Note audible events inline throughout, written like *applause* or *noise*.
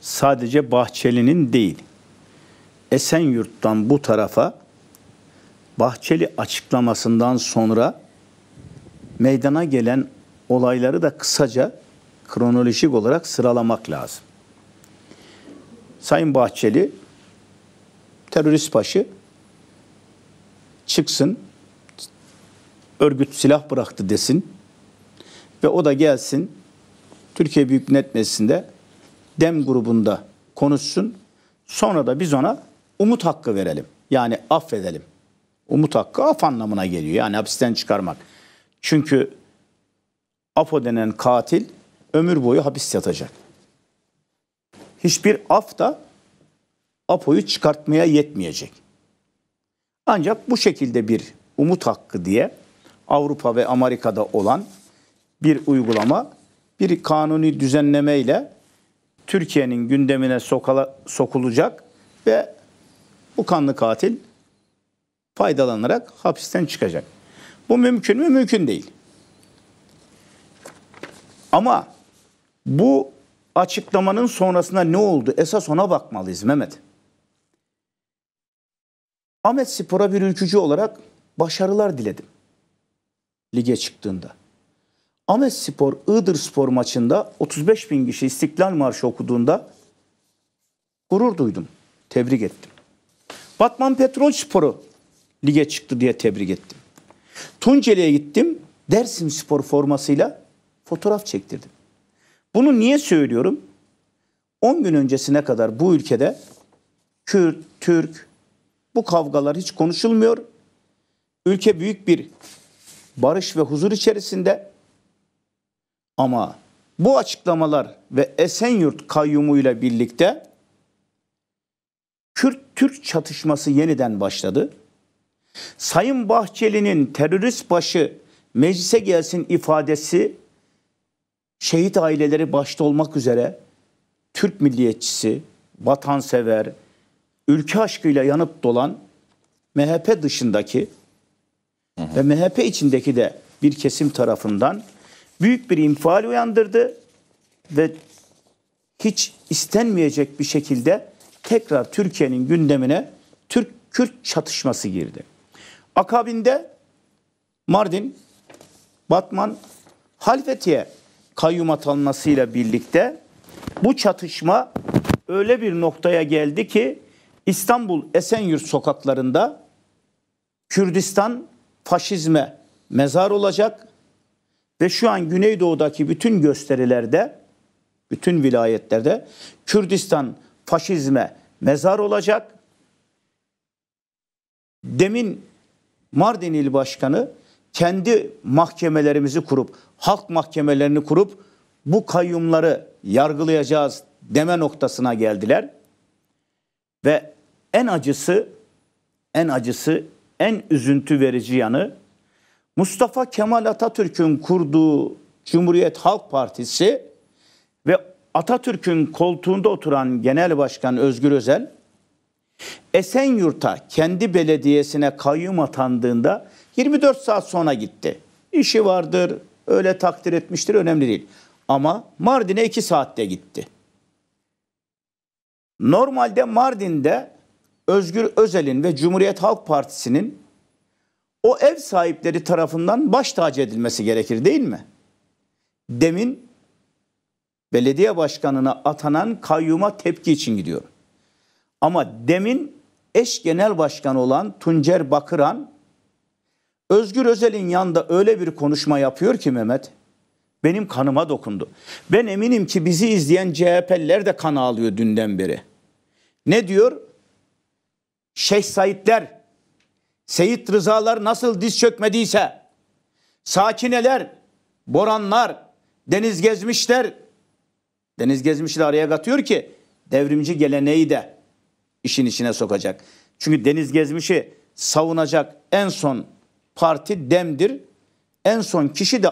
sadece Bahçeli'nin değil. Esenyurt'tan bu tarafa Bahçeli açıklamasından sonra meydana gelen olayları da kısaca kronolojik olarak sıralamak lazım. Sayın Bahçeli terörist başı çıksın örgüt silah bıraktı desin ve o da gelsin Türkiye Büyük Millet Meclisi'nde dem grubunda konuşsun. Sonra da biz ona umut hakkı verelim. Yani affedelim. Umut hakkı af anlamına geliyor. Yani hapisten çıkarmak. Çünkü afo denen katil ömür boyu hapis yatacak. Hiçbir af da apoyu çıkartmaya yetmeyecek. Ancak bu şekilde bir umut hakkı diye Avrupa ve Amerika'da olan bir uygulama bir kanuni düzenlemeyle Türkiye'nin gündemine sokala, sokulacak ve bu kanlı katil faydalanarak hapisten çıkacak. Bu mümkün mü? Mümkün değil. Ama bu açıklamanın sonrasında ne oldu? Esas ona bakmalıyız Mehmet. Ahmet Spor'a bir ülkücü olarak başarılar diledim. Lige çıktığında. Ahmet Spor, Iğdır Spor maçında 35 bin kişi İstiklal Marşı okuduğunda gurur duydum. Tebrik ettim. Batman Petrol Sporu lige çıktı diye tebrik ettim. Tunceli'ye gittim. Dersim Spor formasıyla fotoğraf çektirdim. Bunu niye söylüyorum? 10 gün öncesine kadar bu ülkede Kürt, Türk bu kavgalar hiç konuşulmuyor. Ülke büyük bir barış ve huzur içerisinde ama bu açıklamalar ve Esenyurt kayyumu birlikte Kürt-Türk çatışması yeniden başladı. Sayın Bahçeli'nin terörist başı meclise gelsin ifadesi şehit aileleri başta olmak üzere Türk milliyetçisi, vatansever, ülke aşkıyla yanıp dolan MHP dışındaki hı hı. ve MHP içindeki de bir kesim tarafından büyük bir infial uyandırdı ve hiç istenmeyecek bir şekilde tekrar Türkiye'nin gündemine Türk-Kürt çatışması girdi. Akabinde Mardin, Batman, Halfeti'ye kayyum atanmasıyla birlikte bu çatışma öyle bir noktaya geldi ki İstanbul Esenyurt sokaklarında Kürdistan faşizme mezar olacak, ve şu an Güneydoğu'daki bütün gösterilerde, bütün vilayetlerde Kürdistan faşizme mezar olacak. Demin Mardin İl Başkanı kendi mahkemelerimizi kurup, halk mahkemelerini kurup bu kayyumları yargılayacağız deme noktasına geldiler. Ve en acısı, en acısı, en üzüntü verici yanı Mustafa Kemal Atatürk'ün kurduğu Cumhuriyet Halk Partisi ve Atatürk'ün koltuğunda oturan Genel Başkan Özgür Özel Esenyurt'a kendi belediyesine kayyum atandığında 24 saat sonra gitti. İşi vardır, öyle takdir etmiştir, önemli değil. Ama Mardin'e 2 saatte gitti. Normalde Mardin'de Özgür Özel'in ve Cumhuriyet Halk Partisi'nin o ev sahipleri tarafından baş tacı edilmesi gerekir değil mi? Demin belediye başkanına atanan kayyuma tepki için gidiyor. Ama demin eş genel başkan olan Tuncer Bakıran Özgür Özel'in yanında öyle bir konuşma yapıyor ki Mehmet benim kanıma dokundu. Ben eminim ki bizi izleyen CHP'liler de kan ağlıyor dünden beri. Ne diyor? Şeyh Saidler Seyit Rızalar nasıl diz çökmediyse, sakineler, boranlar, deniz gezmişler, deniz gezmişler araya katıyor ki devrimci geleneği de işin içine sokacak. Çünkü deniz gezmişi savunacak en son parti demdir. En son kişi de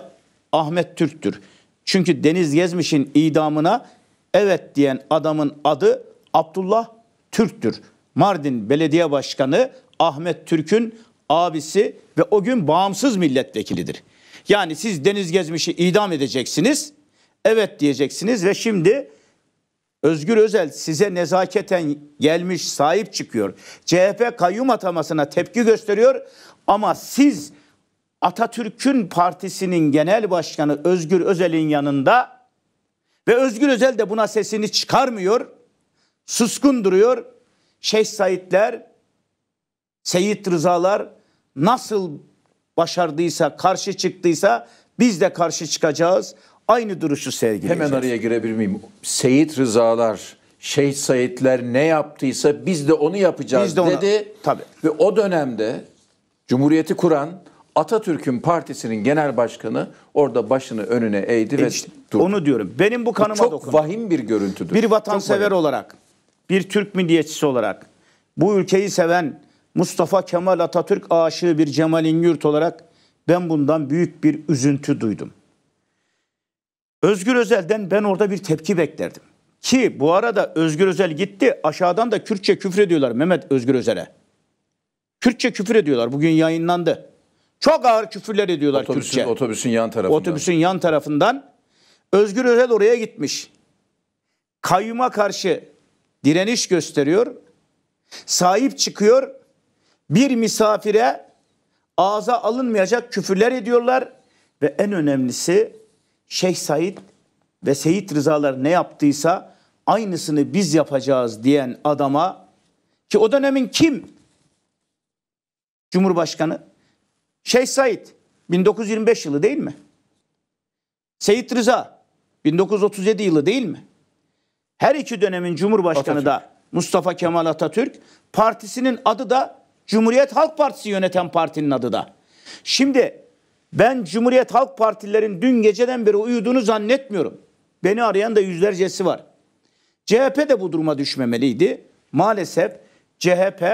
Ahmet Türk'tür. Çünkü Deniz Gezmiş'in idamına evet diyen adamın adı Abdullah Türk'tür. Mardin Belediye Başkanı Ahmet Türk'ün abisi ve o gün bağımsız milletvekilidir. Yani siz Deniz Gezmiş'i idam edeceksiniz. Evet diyeceksiniz ve şimdi Özgür Özel size nezaketen gelmiş sahip çıkıyor. CHP kayyum atamasına tepki gösteriyor ama siz Atatürk'ün partisinin genel başkanı Özgür Özel'in yanında ve Özgür Özel de buna sesini çıkarmıyor. Suskun duruyor. Şeyh Saidler, Seyit Rızalar nasıl başardıysa, karşı çıktıysa biz de karşı çıkacağız. Aynı duruşu sergileyeceğiz. Hemen araya girebilir miyim? Seyit Rızalar, şehit Saidler ne yaptıysa biz de onu yapacağız de ona, dedi. Tabii. Ve o dönemde Cumhuriyeti kuran Atatürk'ün partisinin genel başkanı orada başını önüne eğdi e ve işte, durdu. Onu diyorum. Benim bu kanıma dokun. Çok dokunan. vahim bir görüntüdür. Bir vatansever olarak, bir Türk milliyetçisi olarak, bu ülkeyi seven, Mustafa Kemal Atatürk aşığı bir Cemal'in yurt olarak ben bundan büyük bir üzüntü duydum. Özgür Özel'den ben orada bir tepki beklerdim. Ki bu arada Özgür Özel gitti aşağıdan da Kürtçe küfür ediyorlar Mehmet Özgür Özel'e. Kürtçe küfür ediyorlar bugün yayınlandı. Çok ağır küfürler ediyorlar otobüsün, Kürtçe. Otobüsün yan tarafından. Otobüsün yan tarafından. Özgür Özel oraya gitmiş. Kayyuma karşı direniş gösteriyor. Sahip çıkıyor bir misafire ağza alınmayacak küfürler ediyorlar ve en önemlisi Şeyh Said ve Seyit Rızalar ne yaptıysa aynısını biz yapacağız diyen adama ki o dönemin kim? Cumhurbaşkanı Şeyh Said 1925 yılı değil mi? Seyit Rıza 1937 yılı değil mi? Her iki dönemin Cumhurbaşkanı Atatürk. da Mustafa Kemal Atatürk. Partisinin adı da Cumhuriyet Halk Partisi yöneten partinin adı da. Şimdi ben Cumhuriyet Halk Partilerin dün geceden beri uyuduğunu zannetmiyorum. Beni arayan da yüzlercesi var. CHP de bu duruma düşmemeliydi. Maalesef CHP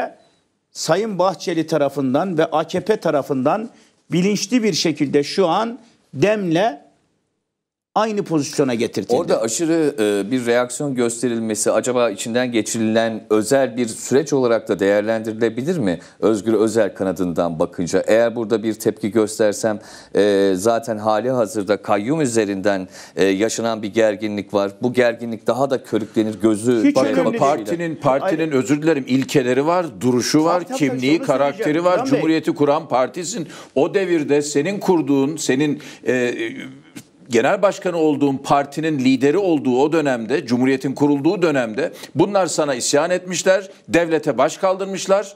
Sayın Bahçeli tarafından ve AKP tarafından bilinçli bir şekilde şu an demle aynı pozisyona getirtildi. Orada aşırı e, bir reaksiyon gösterilmesi acaba içinden geçirilen özel bir süreç olarak da değerlendirilebilir mi? Özgür Özel kanadından bakınca eğer burada bir tepki göstersem e, zaten hali hazırda kayyum üzerinden e, yaşanan bir gerginlik var. Bu gerginlik daha da körüklenir gözü. Hiç Bakın partinin partinin Aynen. özür dilerim ilkeleri var, duruşu var, Zaten kimliği, karakteri var. Cumhuriyeti kuran partisin. O devirde senin kurduğun, senin e, genel başkanı olduğun partinin lideri olduğu o dönemde, Cumhuriyet'in kurulduğu dönemde bunlar sana isyan etmişler, devlete baş kaldırmışlar.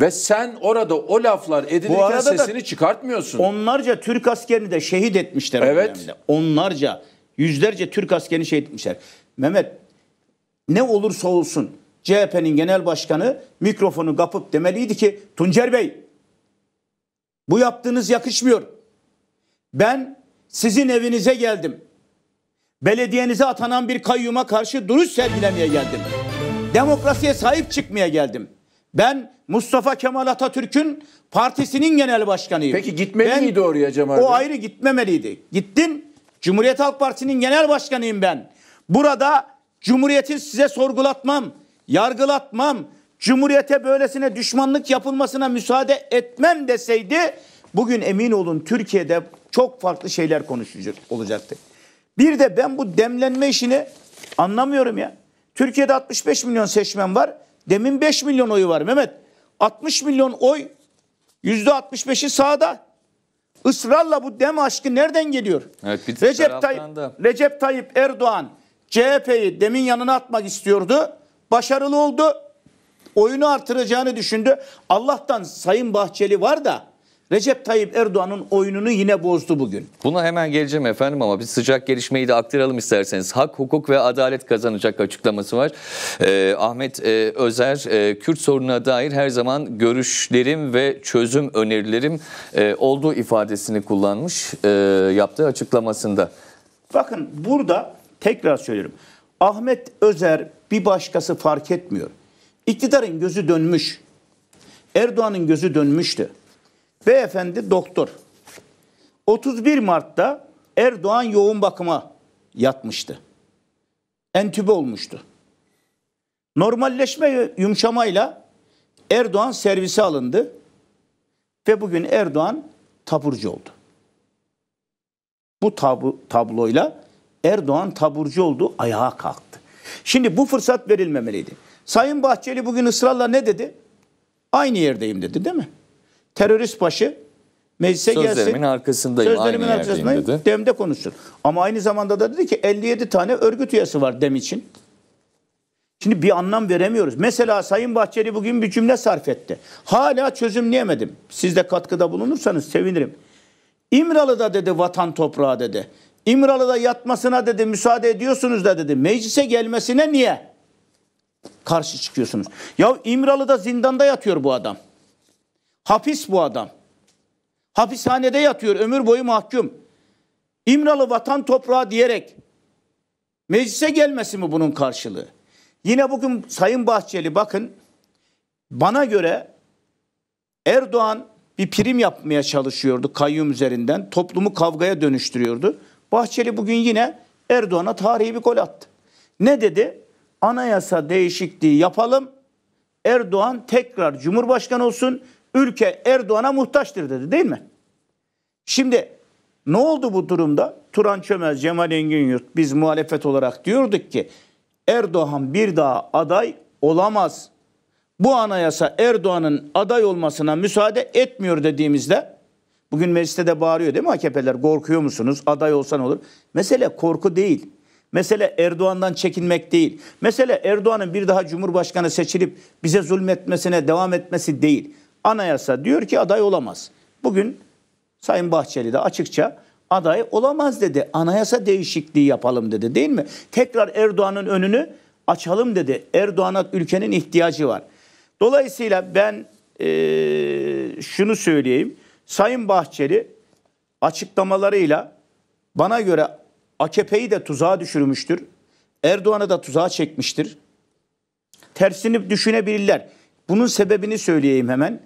Ve sen orada o laflar edilirken sesini çıkartmıyorsun. Onlarca Türk askerini de şehit etmişler. Evet. Onlarca, yüzlerce Türk askerini şehit etmişler. Mehmet ne olursa olsun CHP'nin genel başkanı mikrofonu kapıp demeliydi ki Tuncer Bey bu yaptığınız yakışmıyor. Ben sizin evinize geldim. Belediyenize atanan bir kayyuma karşı duruş sergilemeye geldim. Demokrasiye sahip çıkmaya geldim. Ben Mustafa Kemal Atatürk'ün partisinin genel başkanıyım. Peki gitmeli ben, miydi oraya Cemal Bey? O ayrı gitmemeliydi. Gittin. Cumhuriyet Halk Partisi'nin genel başkanıyım ben. Burada Cumhuriyetin size sorgulatmam, yargılatmam, Cumhuriyete böylesine düşmanlık yapılmasına müsaade etmem deseydi Bugün emin olun Türkiye'de çok farklı şeyler konuşulacak olacaktı. Bir de ben bu demlenme işini anlamıyorum ya. Türkiye'de 65 milyon seçmen var. Demin 5 milyon oyu var Mehmet. 60 milyon oy %65'i sağda. Israrla bu dem aşkı nereden geliyor? Evet, Recep, Tayyip, Recep Tayyip Erdoğan CHP'yi demin yanına atmak istiyordu. Başarılı oldu. Oyunu artıracağını düşündü. Allah'tan Sayın Bahçeli var da Recep Tayyip Erdoğan'ın oyununu yine bozdu bugün. Buna hemen geleceğim efendim ama bir sıcak gelişmeyi de aktaralım isterseniz. Hak, hukuk ve adalet kazanacak açıklaması var. Ee, Ahmet e, Özer, e, Kürt sorununa dair her zaman görüşlerim ve çözüm önerilerim e, olduğu ifadesini kullanmış e, yaptığı açıklamasında. Bakın burada tekrar söylüyorum. Ahmet Özer bir başkası fark etmiyor. İktidarın gözü dönmüş. Erdoğan'ın gözü dönmüştü. Beyefendi doktor. 31 Mart'ta Erdoğan yoğun bakıma yatmıştı. Entübe olmuştu. Normalleşme yumuşamayla Erdoğan servise alındı ve bugün Erdoğan taburcu oldu. Bu tab- tabloyla Erdoğan taburcu oldu, ayağa kalktı. Şimdi bu fırsat verilmemeliydi. Sayın Bahçeli bugün ısrarla ne dedi? Aynı yerdeyim dedi değil mi? terörist başı meclise Sözlerimin gelsin. Sözlerimin arkasındayım. Sözlerimin aynı arkasındayım. Dedi. Demde konuşsun. Ama aynı zamanda da dedi ki 57 tane örgüt üyesi var dem için. Şimdi bir anlam veremiyoruz. Mesela Sayın Bahçeli bugün bir cümle sarf etti. Hala çözümleyemedim. Siz de katkıda bulunursanız sevinirim. İmralı'da dedi vatan toprağı dedi. İmralı'da yatmasına dedi müsaade ediyorsunuz da dedi. Meclise gelmesine niye karşı çıkıyorsunuz? Ya İmralı'da zindanda yatıyor bu adam. Hapis bu adam. Hapishanede yatıyor ömür boyu mahkum. İmralı vatan toprağı diyerek meclise gelmesi mi bunun karşılığı? Yine bugün Sayın Bahçeli bakın bana göre Erdoğan bir prim yapmaya çalışıyordu kayyum üzerinden. Toplumu kavgaya dönüştürüyordu. Bahçeli bugün yine Erdoğan'a tarihi bir gol attı. Ne dedi? Anayasa değişikliği yapalım. Erdoğan tekrar Cumhurbaşkanı olsun ülke Erdoğan'a muhtaçtır dedi değil mi? Şimdi ne oldu bu durumda? Turan Çömez, Cemal Engin yurt, biz muhalefet olarak diyorduk ki Erdoğan bir daha aday olamaz. Bu anayasa Erdoğan'ın aday olmasına müsaade etmiyor dediğimizde bugün mecliste de bağırıyor değil mi AKP'ler korkuyor musunuz aday olsan olur. Mesele korku değil. Mesele Erdoğan'dan çekinmek değil. Mesele Erdoğan'ın bir daha Cumhurbaşkanı seçilip bize zulmetmesine devam etmesi değil. Anayasa diyor ki aday olamaz. Bugün Sayın Bahçeli de açıkça aday olamaz dedi. Anayasa değişikliği yapalım dedi değil mi? Tekrar Erdoğan'ın önünü açalım dedi. Erdoğan'a ülkenin ihtiyacı var. Dolayısıyla ben e, şunu söyleyeyim. Sayın Bahçeli açıklamalarıyla bana göre AKP'yi de tuzağa düşürmüştür. Erdoğan'ı da tuzağa çekmiştir. Tersini düşünebilirler. Bunun sebebini söyleyeyim hemen.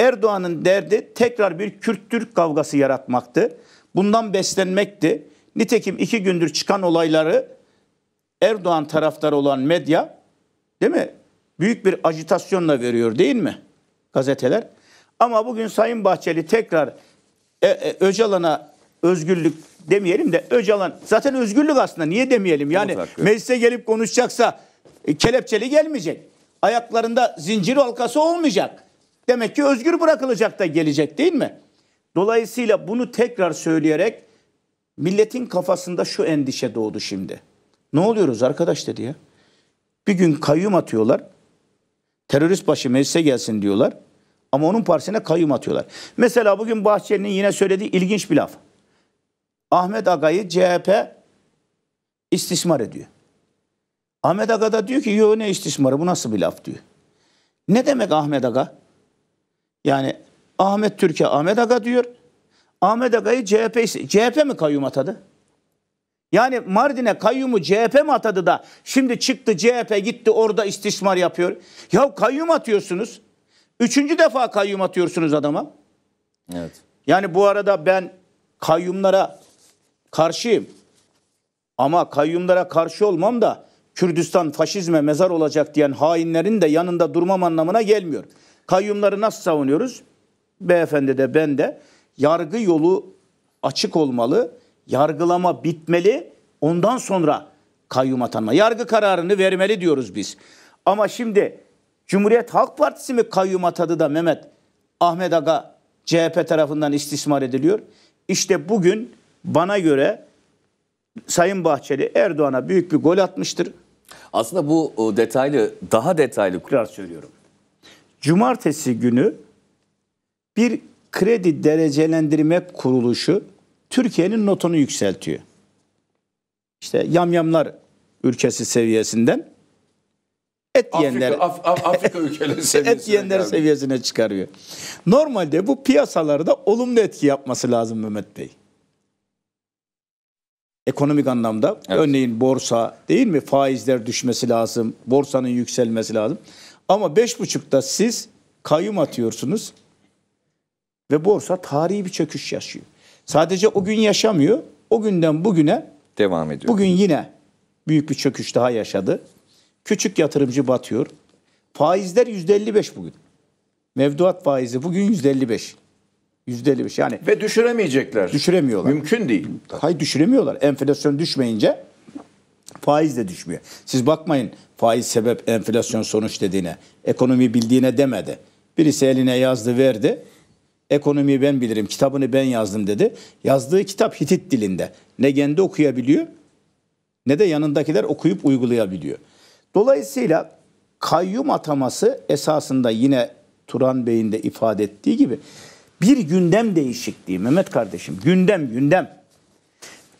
Erdoğan'ın derdi tekrar bir Kürt-Türk kavgası yaratmaktı. Bundan beslenmekti. Nitekim iki gündür çıkan olayları Erdoğan taraftarı olan medya değil mi? Büyük bir ajitasyonla veriyor değil mi? Gazeteler. Ama bugün Sayın Bahçeli tekrar e, e, Öcalan'a özgürlük demeyelim de Öcalan zaten özgürlük aslında niye demeyelim? Yani meclise gelip konuşacaksa e, kelepçeli gelmeyecek. Ayaklarında zincir halkası olmayacak. Demek ki özgür bırakılacak da gelecek değil mi? Dolayısıyla bunu tekrar söyleyerek milletin kafasında şu endişe doğdu şimdi. Ne oluyoruz arkadaş dedi ya. Bir gün kayyum atıyorlar. Terörist başı meclise gelsin diyorlar. Ama onun partisine kayyum atıyorlar. Mesela bugün Bahçeli'nin yine söylediği ilginç bir laf. Ahmet Aga'yı CHP istismar ediyor. Ahmet Aga da diyor ki yo ne istismarı bu nasıl bir laf diyor. Ne demek Ahmet Aga? Yani Ahmet Türkiye Ahmet Aga diyor. Ahmet Aga'yı CHP CHP mi kayyum atadı? Yani Mardin'e kayyumu CHP mi atadı da şimdi çıktı CHP gitti orada istismar yapıyor. Ya kayyum atıyorsunuz. Üçüncü defa kayyum atıyorsunuz adama. Evet. Yani bu arada ben kayyumlara karşıyım. Ama kayyumlara karşı olmam da Kürdistan faşizme mezar olacak diyen hainlerin de yanında durmam anlamına gelmiyor. Kayyumları nasıl savunuyoruz? Beyefendi de ben de yargı yolu açık olmalı, yargılama bitmeli, ondan sonra kayyum atanma. Yargı kararını vermeli diyoruz biz. Ama şimdi Cumhuriyet Halk Partisi mi kayyum atadı da Mehmet Ahmet Aga CHP tarafından istismar ediliyor? İşte bugün bana göre Sayın Bahçeli Erdoğan'a büyük bir gol atmıştır. Aslında bu detaylı, daha detaylı tekrar söylüyorum. Cumartesi günü bir kredi derecelendirme kuruluşu Türkiye'nin notunu yükseltiyor. İşte yamyamlar ülkesi seviyesinden et yiyenler Afrika, Af- Afrika *laughs* ülkeleri seviyesine, et yiyenler seviyesine çıkarıyor. Normalde bu piyasalarda olumlu etki yapması lazım Mehmet Bey. Ekonomik anlamda evet. örneğin borsa değil mi? Faizler düşmesi lazım, borsanın yükselmesi lazım. Ama 5.30'da siz kayyum atıyorsunuz ve borsa tarihi bir çöküş yaşıyor. Sadece o gün yaşamıyor. O günden bugüne devam ediyor. Bugün yine büyük bir çöküş daha yaşadı. Küçük yatırımcı batıyor. Faizler %55 bugün. Mevduat faizi bugün %55. %55 yani. Ve düşüremeyecekler. Düşüremiyorlar. Mümkün değil. Hayır düşüremiyorlar. Enflasyon düşmeyince faiz de düşmüyor. Siz bakmayın faiz sebep enflasyon sonuç dediğine, ekonomi bildiğine demedi. Birisi eline yazdı verdi. Ekonomiyi ben bilirim, kitabını ben yazdım dedi. Yazdığı kitap Hitit dilinde. Ne kendi okuyabiliyor ne de yanındakiler okuyup uygulayabiliyor. Dolayısıyla kayyum ataması esasında yine Turan Bey'in de ifade ettiği gibi bir gündem değişikliği Mehmet kardeşim. Gündem gündem.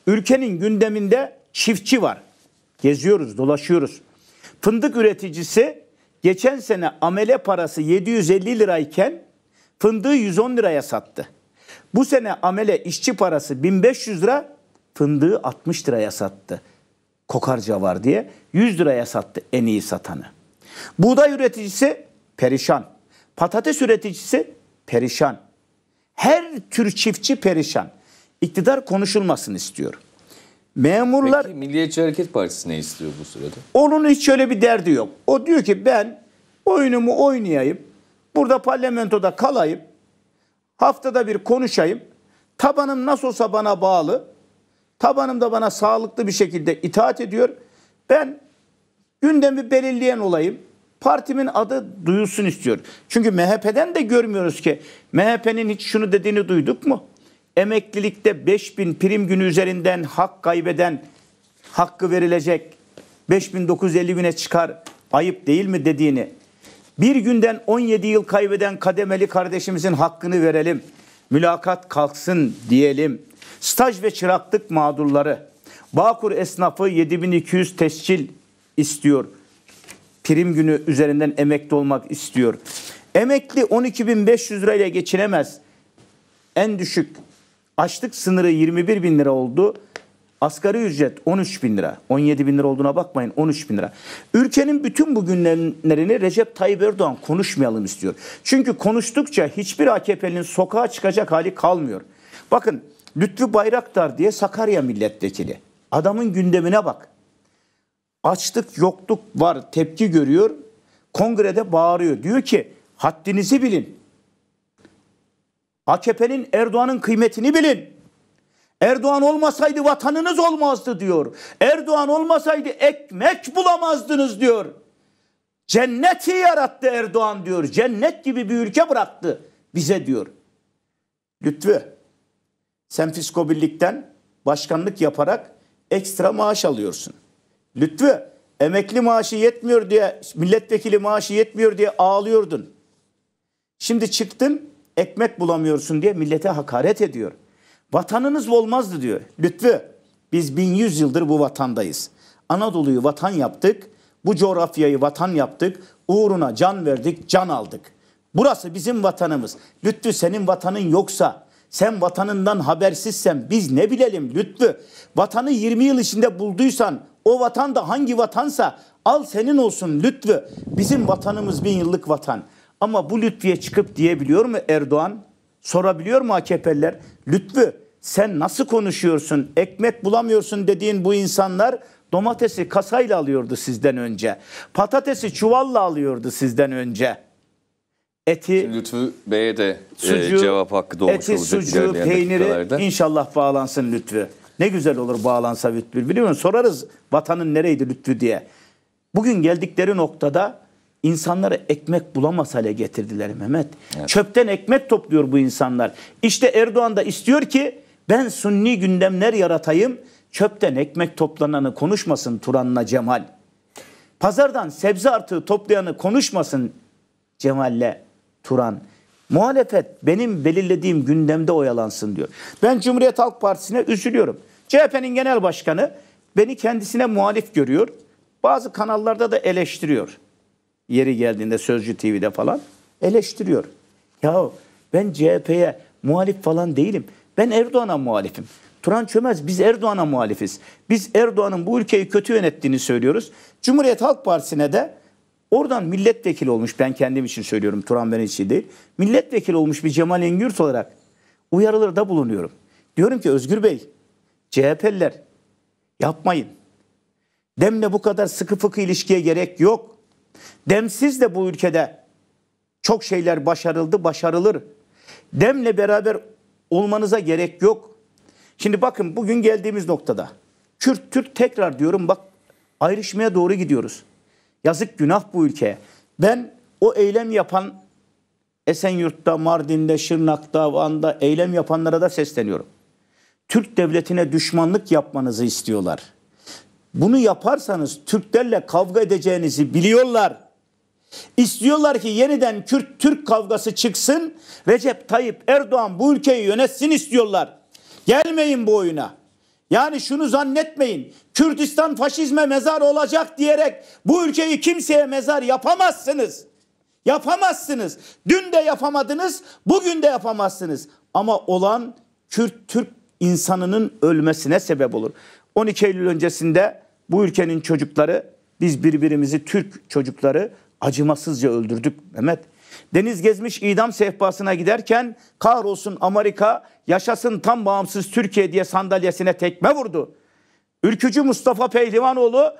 Ülkenin gündeminde çiftçi var. Geziyoruz, dolaşıyoruz. Fındık üreticisi geçen sene amele parası 750 lirayken fındığı 110 liraya sattı. Bu sene amele işçi parası 1500 lira, fındığı 60 liraya sattı. Kokarca var diye 100 liraya sattı en iyi satanı. Buğday üreticisi perişan. Patates üreticisi perişan. Her tür çiftçi perişan. İktidar konuşulmasın istiyorum. Memurlar... Peki Milliyetçi Hareket Partisi ne istiyor bu sırada? Onun hiç öyle bir derdi yok. O diyor ki ben oyunumu oynayayım, burada parlamentoda kalayım, haftada bir konuşayım, tabanım nasıl olsa bana bağlı, tabanım da bana sağlıklı bir şekilde itaat ediyor. Ben gündemi belirleyen olayım, partimin adı duyulsun istiyor. Çünkü MHP'den de görmüyoruz ki, MHP'nin hiç şunu dediğini duyduk mu? Emeklilikte 5000 prim günü üzerinden hak kaybeden hakkı verilecek. 5950 güne çıkar. Ayıp değil mi dediğini. Bir günden 17 yıl kaybeden kademeli kardeşimizin hakkını verelim. Mülakat kalksın diyelim. Staj ve çıraklık mağdurları. Bağkur esnafı 7200 tescil istiyor. Prim günü üzerinden emekli olmak istiyor. Emekli 12.500 lirayla geçinemez. En düşük Açlık sınırı 21 bin lira oldu. Asgari ücret 13 bin lira. 17 bin lira olduğuna bakmayın 13 bin lira. Ülkenin bütün bu günlerini Recep Tayyip Erdoğan konuşmayalım istiyor. Çünkü konuştukça hiçbir AKP'nin sokağa çıkacak hali kalmıyor. Bakın Lütfü Bayraktar diye Sakarya milletvekili. Adamın gündemine bak. Açlık, yokluk var, tepki görüyor. Kongrede bağırıyor. Diyor ki haddinizi bilin. AKP'nin Erdoğan'ın kıymetini bilin. Erdoğan olmasaydı vatanınız olmazdı diyor. Erdoğan olmasaydı ekmek bulamazdınız diyor. Cenneti yarattı Erdoğan diyor. Cennet gibi bir ülke bıraktı bize diyor. Lütfü sen fiskobillikten başkanlık yaparak ekstra maaş alıyorsun. Lütfü emekli maaşı yetmiyor diye milletvekili maaşı yetmiyor diye ağlıyordun. Şimdi çıktın ekmek bulamıyorsun diye millete hakaret ediyor. Vatanınız olmazdı diyor. Lütfü biz 1100 yıldır bu vatandayız. Anadolu'yu vatan yaptık. Bu coğrafyayı vatan yaptık. Uğruna can verdik, can aldık. Burası bizim vatanımız. Lütfü senin vatanın yoksa, sen vatanından habersizsen biz ne bilelim Lütfü? Vatanı 20 yıl içinde bulduysan o vatan da hangi vatansa al senin olsun Lütfü. Bizim vatanımız bin yıllık vatan. Ama bu Lütfi'ye çıkıp diyebiliyor mu Erdoğan? Sorabiliyor mu AKP'liler? Lütfü sen nasıl konuşuyorsun? Ekmek bulamıyorsun dediğin bu insanlar domatesi kasayla alıyordu sizden önce. Patatesi çuvalla alıyordu sizden önce. Eti, Lütfü Bey'e de e, sucuğu, e, cevap hakkı doğmuş eti, olacak. Eti, sucuğu, peyniri inşallah bağlansın Lütfü. Ne güzel olur bağlansa Lütfü biliyor musun? Sorarız vatanın nereydi Lütfü diye. Bugün geldikleri noktada İnsanlara ekmek bulamaz hale getirdiler Mehmet. Evet. Çöpten ekmek topluyor bu insanlar. İşte Erdoğan da istiyor ki ben sunni gündemler yaratayım. Çöpten ekmek toplananı konuşmasın Turan'la Cemal. Pazardan sebze artığı toplayanı konuşmasın Cemal'le Turan. Muhalefet benim belirlediğim gündemde oyalansın diyor. Ben Cumhuriyet Halk Partisi'ne üzülüyorum. CHP'nin genel başkanı beni kendisine muhalif görüyor. Bazı kanallarda da eleştiriyor yeri geldiğinde Sözcü TV'de falan eleştiriyor. Ya ben CHP'ye muhalif falan değilim. Ben Erdoğan'a muhalifim. Turan Çömez biz Erdoğan'a muhalifiz. Biz Erdoğan'ın bu ülkeyi kötü yönettiğini söylüyoruz. Cumhuriyet Halk Partisi'ne de oradan milletvekili olmuş ben kendim için söylüyorum Turan benim için değil. Milletvekili olmuş bir Cemal Engürt olarak uyarılarda bulunuyorum. Diyorum ki Özgür Bey, CHP'liler yapmayın. Demle bu kadar sıkı fıkı ilişkiye gerek yok. Demsiz de bu ülkede çok şeyler başarıldı, başarılır. Demle beraber olmanıza gerek yok. Şimdi bakın bugün geldiğimiz noktada Kürt Türk tekrar diyorum bak ayrışmaya doğru gidiyoruz. Yazık günah bu ülkeye. Ben o eylem yapan Esenyurt'ta, Mardin'de, Şırnak'ta, Van'da eylem yapanlara da sesleniyorum. Türk devletine düşmanlık yapmanızı istiyorlar. Bunu yaparsanız Türklerle kavga edeceğinizi biliyorlar. İstiyorlar ki yeniden Kürt-Türk kavgası çıksın. Recep Tayyip Erdoğan bu ülkeyi yönetsin istiyorlar. Gelmeyin bu oyuna. Yani şunu zannetmeyin. Kürdistan faşizme mezar olacak diyerek bu ülkeyi kimseye mezar yapamazsınız. Yapamazsınız. Dün de yapamadınız, bugün de yapamazsınız. Ama olan Kürt-Türk insanının ölmesine sebep olur. 12 Eylül öncesinde bu ülkenin çocukları biz birbirimizi Türk çocukları acımasızca öldürdük Mehmet. Deniz gezmiş idam sehpasına giderken kahrolsun Amerika yaşasın tam bağımsız Türkiye diye sandalyesine tekme vurdu. Ürkücü Mustafa Pehlivanoğlu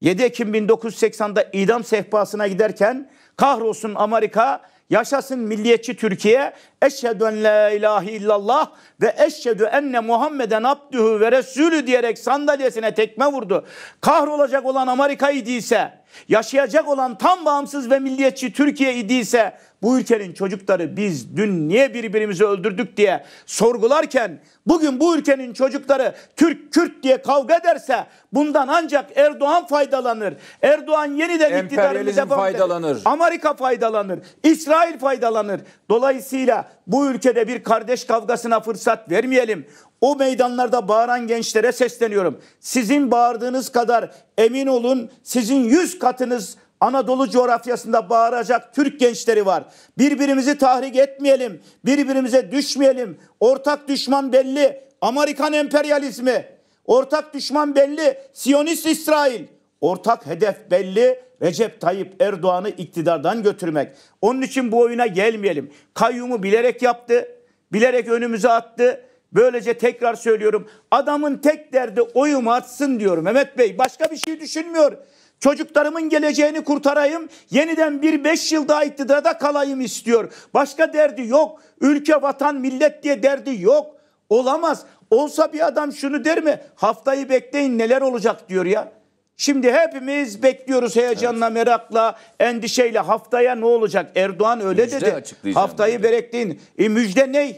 7 Ekim 1980'da idam sehpasına giderken kahrolsun Amerika Yaşasın milliyetçi Türkiye. Eşhedü en la ilahe illallah ve eşhedü enne Muhammeden abdühü ve resulü diyerek sandalyesine tekme vurdu. Kahrolacak olan Amerika'yı değilse yaşayacak olan tam bağımsız ve milliyetçi Türkiye idiyse bu ülkenin çocukları biz dün niye birbirimizi öldürdük diye sorgularken bugün bu ülkenin çocukları Türk Kürt diye kavga ederse bundan ancak Erdoğan faydalanır. Erdoğan yeniden iktidarını devam faydalanır. Amerika faydalanır. İsrail faydalanır. Dolayısıyla bu ülkede bir kardeş kavgasına fırsat vermeyelim. O meydanlarda bağıran gençlere sesleniyorum. Sizin bağırdığınız kadar emin olun sizin yüz katınız Anadolu coğrafyasında bağıracak Türk gençleri var. Birbirimizi tahrik etmeyelim, birbirimize düşmeyelim. Ortak düşman belli, Amerikan emperyalizmi. Ortak düşman belli, Siyonist İsrail. Ortak hedef belli, Recep Tayyip Erdoğan'ı iktidardan götürmek. Onun için bu oyuna gelmeyelim. Kayyumu bilerek yaptı, bilerek önümüze attı. Böylece tekrar söylüyorum. Adamın tek derdi oyumu atsın diyorum, Mehmet Bey. Başka bir şey düşünmüyor. Çocuklarımın geleceğini kurtarayım, yeniden bir beş yıl daha iktidarda kalayım istiyor. Başka derdi yok. Ülke, vatan, millet diye derdi yok. Olamaz. Olsa bir adam şunu der mi? Haftayı bekleyin neler olacak diyor ya. Şimdi hepimiz bekliyoruz heyecanla, evet. merakla, endişeyle haftaya ne olacak? Erdoğan öyle müjde dedi. Haftayı berekleyin. E müjde ne?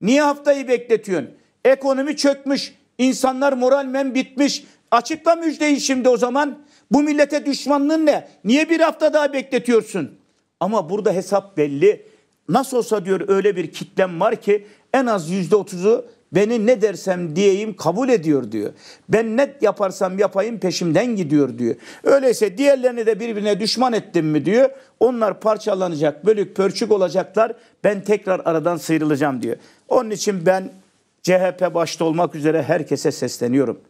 Niye haftayı bekletiyorsun? Ekonomi çökmüş, insanlar men bitmiş. Açıkla müjdeyi şimdi o zaman. Bu millete düşmanlığın ne? Niye bir hafta daha bekletiyorsun? Ama burada hesap belli. Nasıl olsa diyor öyle bir kitlem var ki en az yüzde otuzu Beni ne dersem diyeyim kabul ediyor diyor. Ben ne yaparsam yapayım peşimden gidiyor diyor. Öyleyse diğerlerini de birbirine düşman ettim mi diyor. Onlar parçalanacak, bölük pörçük olacaklar. Ben tekrar aradan sıyrılacağım diyor. Onun için ben CHP başta olmak üzere herkese sesleniyorum.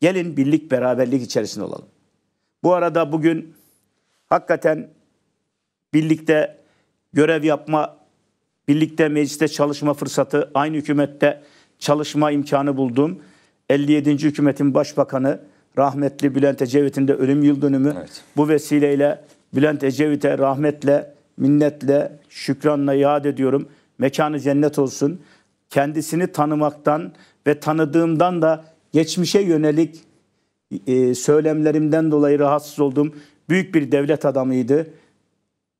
Gelin birlik beraberlik içerisinde olalım. Bu arada bugün hakikaten birlikte görev yapma, birlikte mecliste çalışma fırsatı, aynı hükümette çalışma imkanı bulduğum 57. hükümetin başbakanı rahmetli Bülent Ecevit'in de ölüm yıldönümü Evet. Bu vesileyle Bülent Ecevit'e rahmetle, minnetle, şükranla yad ediyorum. Mekanı cennet olsun. Kendisini tanımaktan ve tanıdığımdan da geçmişe yönelik e, söylemlerimden dolayı rahatsız oldum. Büyük bir devlet adamıydı.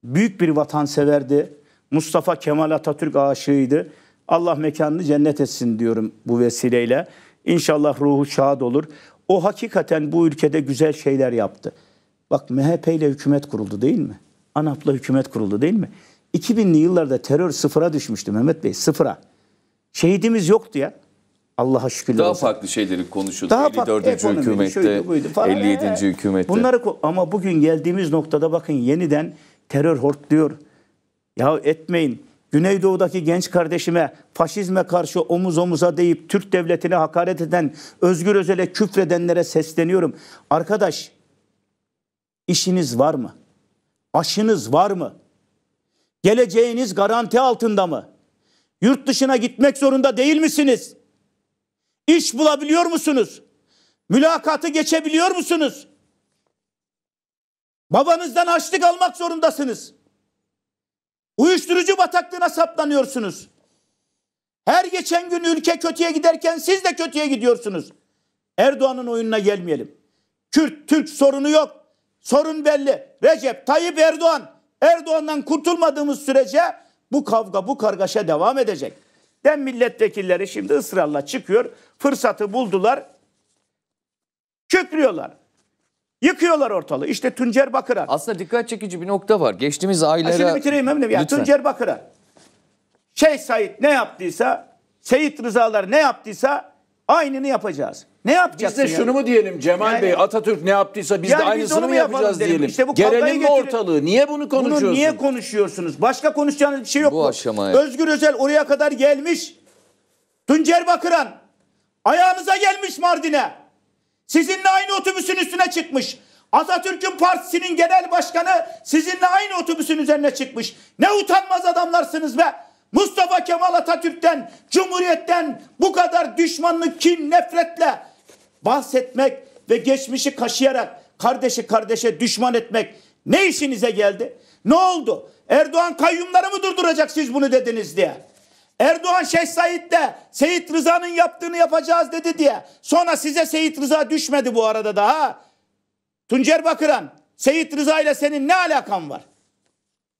Büyük bir vatanseverdi. Mustafa Kemal Atatürk aşığıydı. Allah mekanını cennet etsin diyorum bu vesileyle. İnşallah ruhu şad olur. O hakikaten bu ülkede güzel şeyler yaptı. Bak MHP ile hükümet kuruldu değil mi? ANAP'la hükümet kuruldu değil mi? 2000'li yıllarda terör sıfıra düşmüştü Mehmet Bey sıfıra. Şehidimiz yoktu ya. Allah'a şükürler Daha olsun. farklı şeyleri konuşuldu. Daha 54. Ekonomi, hükümette, şuydu, buydu falan. 57. Ee, hükümette. Bunları ama bugün geldiğimiz noktada bakın yeniden terör hortluyor. Ya etmeyin. Güneydoğu'daki genç kardeşime faşizme karşı omuz omuza deyip Türk devletine hakaret eden Özgür Özel'e küfredenlere sesleniyorum. Arkadaş işiniz var mı? Aşınız var mı? Geleceğiniz garanti altında mı? Yurt dışına gitmek zorunda değil misiniz? İş bulabiliyor musunuz? Mülakatı geçebiliyor musunuz? Babanızdan açlık almak zorundasınız. Uyuşturucu bataklığına saplanıyorsunuz. Her geçen gün ülke kötüye giderken siz de kötüye gidiyorsunuz. Erdoğan'ın oyununa gelmeyelim. Kürt, Türk sorunu yok. Sorun belli. Recep Tayyip Erdoğan. Erdoğan'dan kurtulmadığımız sürece bu kavga, bu kargaşa devam edecek. Dem milletvekilleri şimdi ısrarla çıkıyor. Fırsatı buldular. Köklüyorlar. Yıkıyorlar ortalığı. İşte Tuncer Bakıran. Aslında dikkat çekici bir nokta var. Geçtiğimiz aylara... Ha, şunu bitireyim Emre. Yani Tuncer Bakıran. Şeyh Said ne yaptıysa, Seyit Rızalar ne yaptıysa aynını yapacağız. Ne yapacağız? Biz de yani? şunu mu diyelim Cemal yani, Bey Atatürk ne yaptıysa biz yani de aynısını biz mı yapacağız diyelim. diyelim. İşte bu Gelelim mi ortalığı? Niye bunu konuşuyorsunuz? Bunu niye konuşuyorsunuz? Başka konuşacağınız bir şey yok bu mu? Aşamaya. Özgür Özel oraya kadar gelmiş. Tuncer Bakıran ayağınıza gelmiş Mardin'e. Sizinle aynı otobüsün üstüne çıkmış. Atatürk'ün partisinin genel başkanı sizinle aynı otobüsün üzerine çıkmış. Ne utanmaz adamlarsınız be. Mustafa Kemal Atatürk'ten, Cumhuriyet'ten bu kadar düşmanlık, kin, nefretle bahsetmek ve geçmişi kaşıyarak kardeşi kardeşe düşman etmek ne işinize geldi? Ne oldu? Erdoğan kayyumları mı durduracak siz bunu dediniz diye. Erdoğan Şeyh de, Seyit Rıza'nın yaptığını yapacağız dedi diye. Sonra size Seyit Rıza düşmedi bu arada da ha. Tuncer Bakıran, Seyit Rıza ile senin ne alakan var?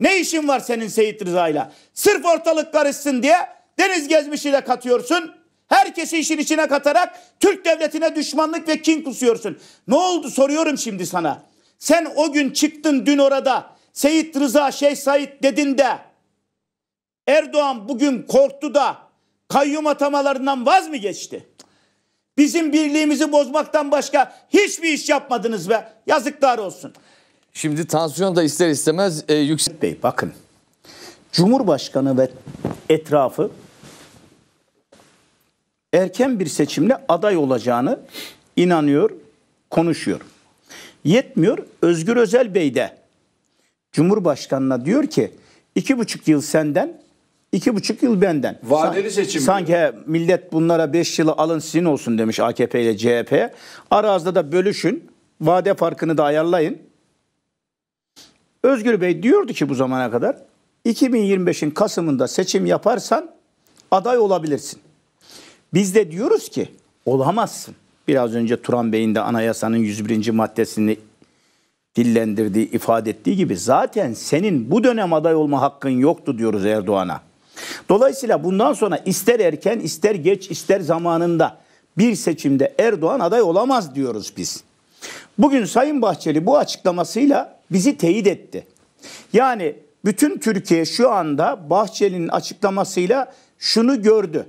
Ne işin var senin Seyit Rıza ile? Sırf ortalık karışsın diye Deniz Gezmiş ile katıyorsun. Herkesi işin içine katarak Türk devletine düşmanlık ve kin kusuyorsun. Ne oldu soruyorum şimdi sana. Sen o gün çıktın dün orada Seyit Rıza Şeyh Said dedin de Erdoğan bugün korktu da kayyum atamalarından vaz mı geçti? Bizim birliğimizi bozmaktan başka hiçbir iş yapmadınız ve Yazıklar olsun. Şimdi tansiyon da ister istemez e, yüksek. Bey bakın. Cumhurbaşkanı ve etrafı erken bir seçimle aday olacağını inanıyor, konuşuyor. Yetmiyor. Özgür Özel Bey de Cumhurbaşkanı'na diyor ki iki buçuk yıl senden İki buçuk yıl benden. Vadeli seçim. Sanki he, millet bunlara beş yılı alın sizin olsun demiş AKP ile CHP. Arazda da bölüşün. Vade farkını da ayarlayın. Özgür Bey diyordu ki bu zamana kadar 2025'in Kasım'ında seçim yaparsan aday olabilirsin. Biz de diyoruz ki olamazsın. Biraz önce Turan Bey'in de anayasanın 101. maddesini dillendirdiği, ifade ettiği gibi zaten senin bu dönem aday olma hakkın yoktu diyoruz Erdoğan'a. Dolayısıyla bundan sonra ister erken ister geç ister zamanında bir seçimde Erdoğan aday olamaz diyoruz biz. Bugün Sayın Bahçeli bu açıklamasıyla bizi teyit etti. Yani bütün Türkiye şu anda Bahçeli'nin açıklamasıyla şunu gördü.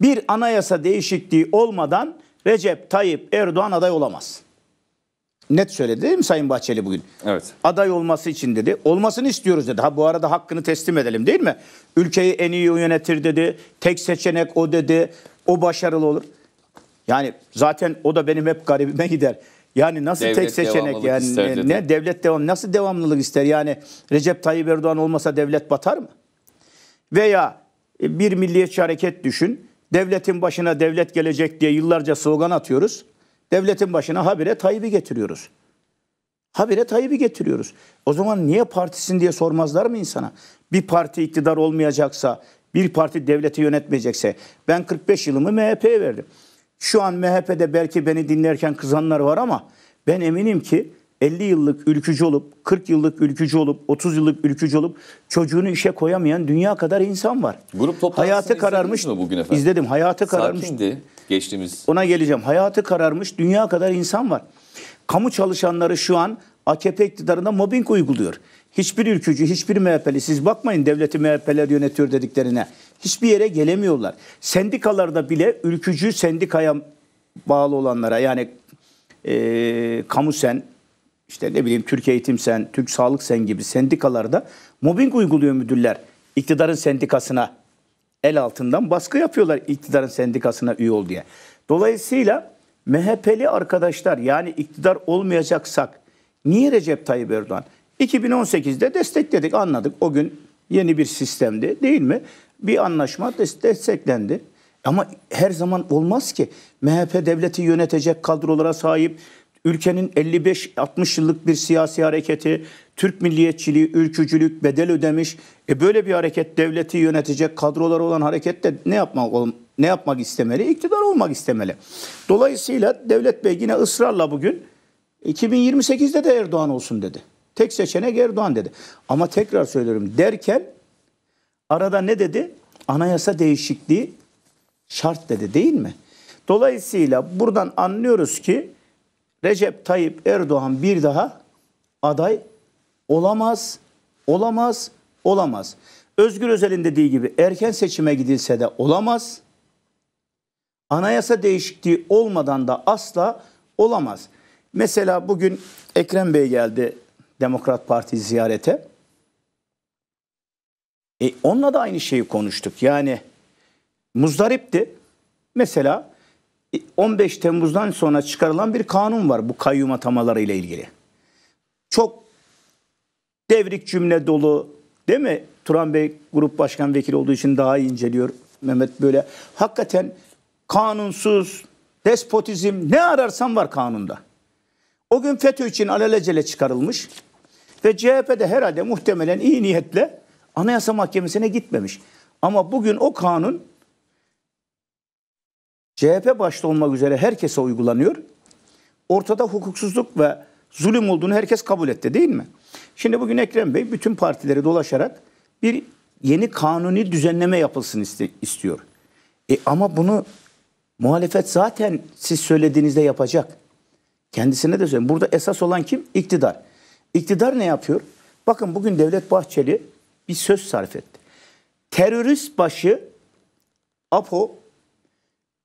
Bir anayasa değişikliği olmadan Recep Tayyip Erdoğan aday olamaz net söyledi değil mi Sayın Bahçeli bugün? Evet. Aday olması için dedi. Olmasını istiyoruz dedi. Ha bu arada hakkını teslim edelim değil mi? Ülkeyi en iyi yönetir dedi. Tek seçenek o dedi. O başarılı olur. Yani zaten o da benim hep garibime *laughs* gider. Yani nasıl devlet tek seçenek yani ister dedi. ne devlet devam nasıl devamlılık ister? Yani Recep Tayyip Erdoğan olmasa devlet batar mı? Veya e, bir milliyetçi hareket düşün. Devletin başına devlet gelecek diye yıllarca slogan atıyoruz. Devletin başına habire Tayyip'i getiriyoruz. Habire Tayyip'i getiriyoruz. O zaman niye partisin diye sormazlar mı insana? Bir parti iktidar olmayacaksa, bir parti devleti yönetmeyecekse. Ben 45 yılımı MHP'ye verdim. Şu an MHP'de belki beni dinlerken kızanlar var ama ben eminim ki 50 yıllık ülkücü olup, 40 yıllık ülkücü olup, 30 yıllık ülkücü olup çocuğunu işe koyamayan dünya kadar insan var. Grup toplantısını hayatı kararmış mı bugün efendim? İzledim. Hayatı kararmış. Sakindi geçtiğimiz. Ona geleceğim. Hayatı kararmış dünya kadar insan var. Kamu çalışanları şu an AKP iktidarında mobbing uyguluyor. Hiçbir ülkücü, hiçbir MHP'li siz bakmayın devleti MHP'ler yönetiyor dediklerine. Hiçbir yere gelemiyorlar. Sendikalarda bile ülkücü sendikaya bağlı olanlara yani e, sen işte ne bileyim Türk Eğitim Sen, Türk Sağlık Sen gibi sendikalarda mobbing uyguluyor müdürler. İktidarın sendikasına el altından baskı yapıyorlar iktidarın sendikasına üye ol diye. Dolayısıyla MHP'li arkadaşlar yani iktidar olmayacaksak niye Recep Tayyip Erdoğan? 2018'de destekledik anladık. O gün yeni bir sistemdi değil mi? Bir anlaşma desteklendi. Ama her zaman olmaz ki. MHP devleti yönetecek kadrolara sahip, ülkenin 55-60 yıllık bir siyasi hareketi, Türk milliyetçiliği, ülkücülük bedel ödemiş. E böyle bir hareket devleti yönetecek kadroları olan harekette ne yapmak ne yapmak istemeli? İktidar olmak istemeli. Dolayısıyla Devlet Bey yine ısrarla bugün 2028'de de Erdoğan olsun dedi. Tek seçenek Erdoğan dedi. Ama tekrar söylüyorum derken arada ne dedi? Anayasa değişikliği şart dedi değil mi? Dolayısıyla buradan anlıyoruz ki Recep Tayyip Erdoğan bir daha aday olamaz, olamaz, olamaz. Özgür Özel'in dediği gibi erken seçime gidilse de olamaz. Anayasa değişikliği olmadan da asla olamaz. Mesela bugün Ekrem Bey geldi Demokrat Parti ziyarete. E, onunla da aynı şeyi konuştuk. Yani muzdaripti. Mesela 15 Temmuz'dan sonra çıkarılan bir kanun var bu kayyum atamaları ile ilgili. Çok devrik cümle dolu değil mi? Turan Bey grup başkan vekili olduğu için daha iyi inceliyor Mehmet böyle. Hakikaten kanunsuz, despotizm ne ararsan var kanunda. O gün FETÖ için alelacele çıkarılmış ve CHP'de herhalde muhtemelen iyi niyetle Anayasa Mahkemesi'ne gitmemiş. Ama bugün o kanun CHP başta olmak üzere herkese uygulanıyor. Ortada hukuksuzluk ve zulüm olduğunu herkes kabul etti değil mi? Şimdi bugün Ekrem Bey bütün partileri dolaşarak bir yeni kanuni düzenleme yapılsın istiyor. E ama bunu muhalefet zaten siz söylediğinizde yapacak. Kendisine de söyleyeyim. Burada esas olan kim? İktidar. İktidar ne yapıyor? Bakın bugün Devlet Bahçeli bir söz sarf etti. Terörist başı APO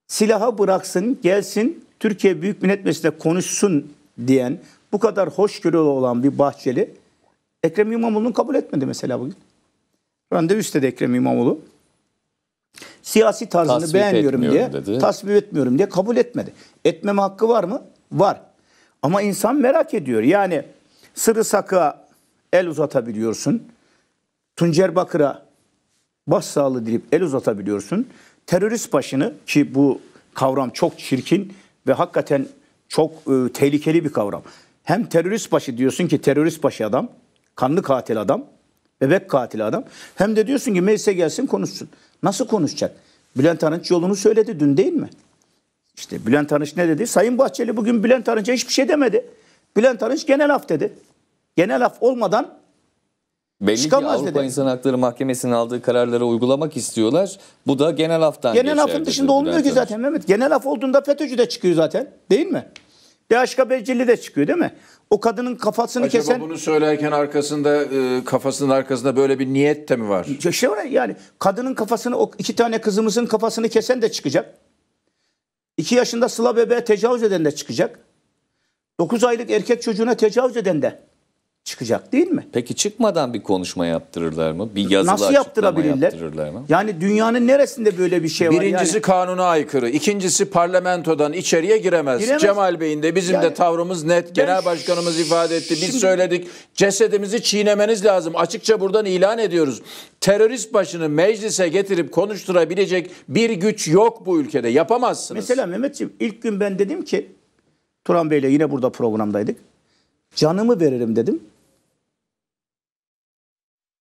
silaha bıraksın, gelsin Türkiye Büyük Millet Meclisi'nde konuşsun diyen bu kadar hoşgörülü olan bir Bahçeli Ekrem İmamoğlu'nu kabul etmedi mesela bugün. Randevu istedi Ekrem İmamoğlu. Siyasi tarzını tasvip beğenmiyorum diye, dedi. tasvip etmiyorum diye kabul etmedi. Etmeme hakkı var mı? Var. Ama insan merak ediyor. Yani Sırı sakıa el uzatabiliyorsun. Tuncer Bakır'a başsağlığı dilip el uzatabiliyorsun terörist başını ki bu kavram çok çirkin ve hakikaten çok e, tehlikeli bir kavram. Hem terörist başı diyorsun ki terörist başı adam, kanlı katil adam, bebek katili adam. Hem de diyorsun ki meclise gelsin konuşsun. Nasıl konuşacak? Bülent Arınç yolunu söyledi dün değil mi? İşte Bülent Arınç ne dedi? Sayın Bahçeli bugün Bülent Arınç'a hiçbir şey demedi. Bülent Arınç genel af dedi. Genel af olmadan Belli Çıkamaz ki Avrupa dedi. İnsan Hakları Mahkemesi'nin aldığı kararları uygulamak istiyorlar. Bu da genel haftan Genel hafın dışında olmuyor ki zaten Mehmet. Genel haf olduğunda FETÖ'cü de çıkıyor zaten değil mi? DHKPC'li de çıkıyor değil mi? O kadının kafasını Acaba kesen... Acaba bunu söylerken arkasında e, kafasının arkasında böyle bir niyet de mi var? Şey var yani kadının kafasını o iki tane kızımızın kafasını kesen de çıkacak. İki yaşında Sıla bebeğe tecavüz eden de çıkacak. Dokuz aylık erkek çocuğuna tecavüz eden de çıkacak değil mi? Peki çıkmadan bir konuşma yaptırırlar mı? Bir yazılı Nasıl yaptırabilirler? yaptırırlar mı? Yani dünyanın neresinde böyle bir şey Birincisi var? Birincisi yani... kanuna aykırı. ikincisi parlamentodan içeriye giremez. giremez. Cemal Bey'in de bizim yani... de tavrımız net. Genel Başkanımız ifade etti. Biz Şimdi... söyledik. Cesedimizi çiğnemeniz lazım. Açıkça buradan ilan ediyoruz. Terörist başını meclise getirip konuşturabilecek bir güç yok bu ülkede. Yapamazsınız. Mesela Mehmetciğim ilk gün ben dedim ki Turan Bey'le yine burada programdaydık. Canımı veririm dedim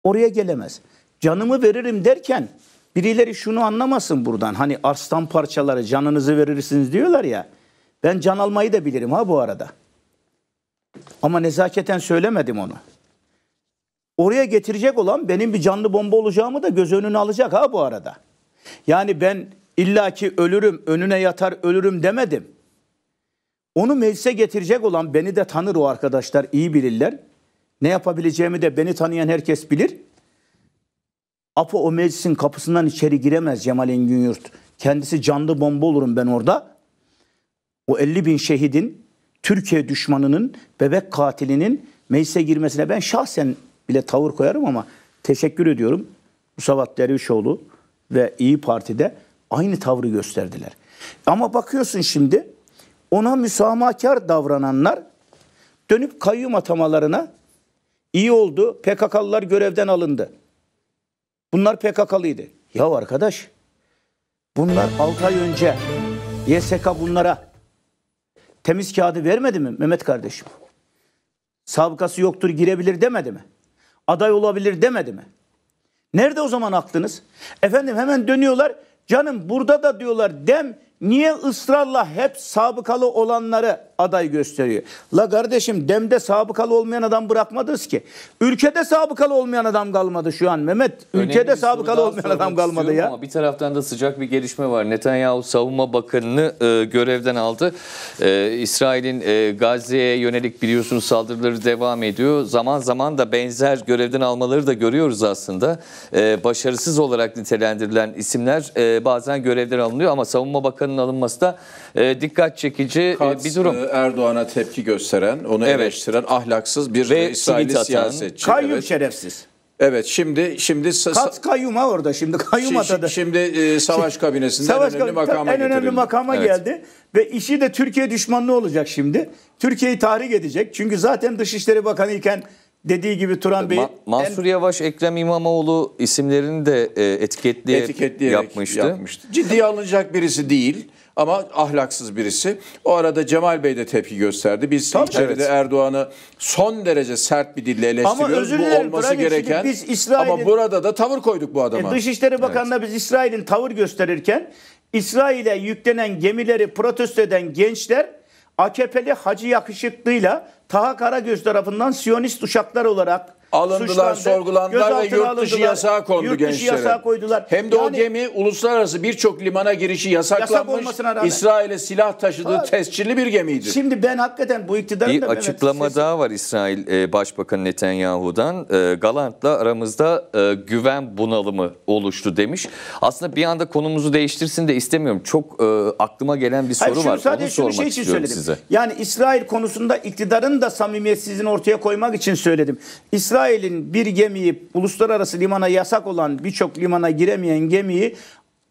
oraya gelemez. Canımı veririm derken birileri şunu anlamasın buradan. Hani arslan parçaları canınızı verirsiniz diyorlar ya. Ben can almayı da bilirim ha bu arada. Ama nezaketen söylemedim onu. Oraya getirecek olan benim bir canlı bomba olacağımı da göz önüne alacak ha bu arada. Yani ben illaki ölürüm, önüne yatar ölürüm demedim. Onu meclise getirecek olan beni de tanır o arkadaşlar iyi bilirler. Ne yapabileceğimi de beni tanıyan herkes bilir. Apo o meclisin kapısından içeri giremez Cemal Engin Yurt. Kendisi canlı bomba olurum ben orada. O 50 bin şehidin, Türkiye düşmanının, bebek katilinin meclise girmesine ben şahsen bile tavır koyarım ama teşekkür ediyorum. Musavat Dervişoğlu ve İyi Parti'de aynı tavrı gösterdiler. Ama bakıyorsun şimdi ona müsamahkar davrananlar dönüp kayyum atamalarına İyi oldu PKK'lılar görevden alındı. Bunlar PKK'lıydı. Ya arkadaş bunlar 6 ay önce YSK bunlara temiz kağıdı vermedi mi Mehmet kardeşim? Sabıkası yoktur girebilir demedi mi? Aday olabilir demedi mi? Nerede o zaman aklınız? Efendim hemen dönüyorlar. Canım burada da diyorlar dem niye ısrarla hep sabıkalı olanları aday gösteriyor. La kardeşim demde sabıkalı olmayan adam bırakmadınız ki. Ülkede sabıkalı olmayan adam kalmadı şu an Mehmet. Ülkede Önemli sabıkalı olmayan adam kalmadı ya. Ama bir taraftan da sıcak bir gelişme var. Netanyahu savunma bakanını e, görevden aldı. E, İsrail'in e, Gazze'ye yönelik biliyorsunuz saldırıları devam ediyor. Zaman zaman da benzer görevden almaları da görüyoruz aslında. E, başarısız olarak nitelendirilen isimler e, bazen görevden alınıyor ama savunma bakanının alınması da e, dikkat çekici Kats, e, bir durum. E, Erdoğan'a tepki gösteren, onu evet. eleştiren ahlaksız bir Ve İsrail siyasetçi. Kayyum evet. şerefsiz. Evet şimdi şimdi Kat kayyuma orada şimdi kayyum atadı. Şimdi, şimdi e, savaş kabinesinde savaş en önemli makama en önemli makama evet. geldi ve işi de Türkiye düşmanlığı olacak şimdi. Türkiye'yi tahrik edecek. Çünkü zaten Dışişleri Bakanı iken dediği gibi Turan Bey Ma Mansur en, Yavaş, Ekrem İmamoğlu isimlerini de e, etiketleyerek, etiketleyerek yapmıştı. yapmıştı. Ciddiye alınacak birisi değil ama ahlaksız birisi. O arada Cemal Bey de tepki gösterdi. Biz Tabii, içeride evet. Erdoğan'ı son derece sert bir dille eleştiriyoruz. Ama Bu olması gereken biz ama burada da tavır koyduk bu adama. E, Dışişleri Bakanı'na evet. biz İsrail'in tavır gösterirken İsrail'e yüklenen gemileri protesto eden gençler AKP'li Hacı Yakışıklı'yla Taha Karagöz tarafından Siyonist uşaklar olarak alındılar, suçlandı, sorgulandılar ve yurt dışı yasağı kondu yurt dışı gençlere. Yasağı koydular. Hem de yani, o gemi uluslararası birçok limana girişi yasaklanmış. Yasak İsrail'e silah taşıdığı ha, tescilli bir gemiydi. Şimdi ben hakikaten bu iktidarın bir da açıklama Mehmet, daha var İsrail e, Başbakanı Netanyahu'dan. E, Galant'la aramızda e, güven bunalımı oluştu demiş. Aslında bir anda konumuzu değiştirsin de istemiyorum. Çok e, aklıma gelen bir soru Hayır, var. Sadece Onu sormak şey için istiyorum söyledim. size. Yani İsrail konusunda iktidarın da samimiyetsizliğini ortaya koymak için söyledim. İsrail İsrail'in bir gemiyi uluslararası limana yasak olan birçok limana giremeyen gemiyi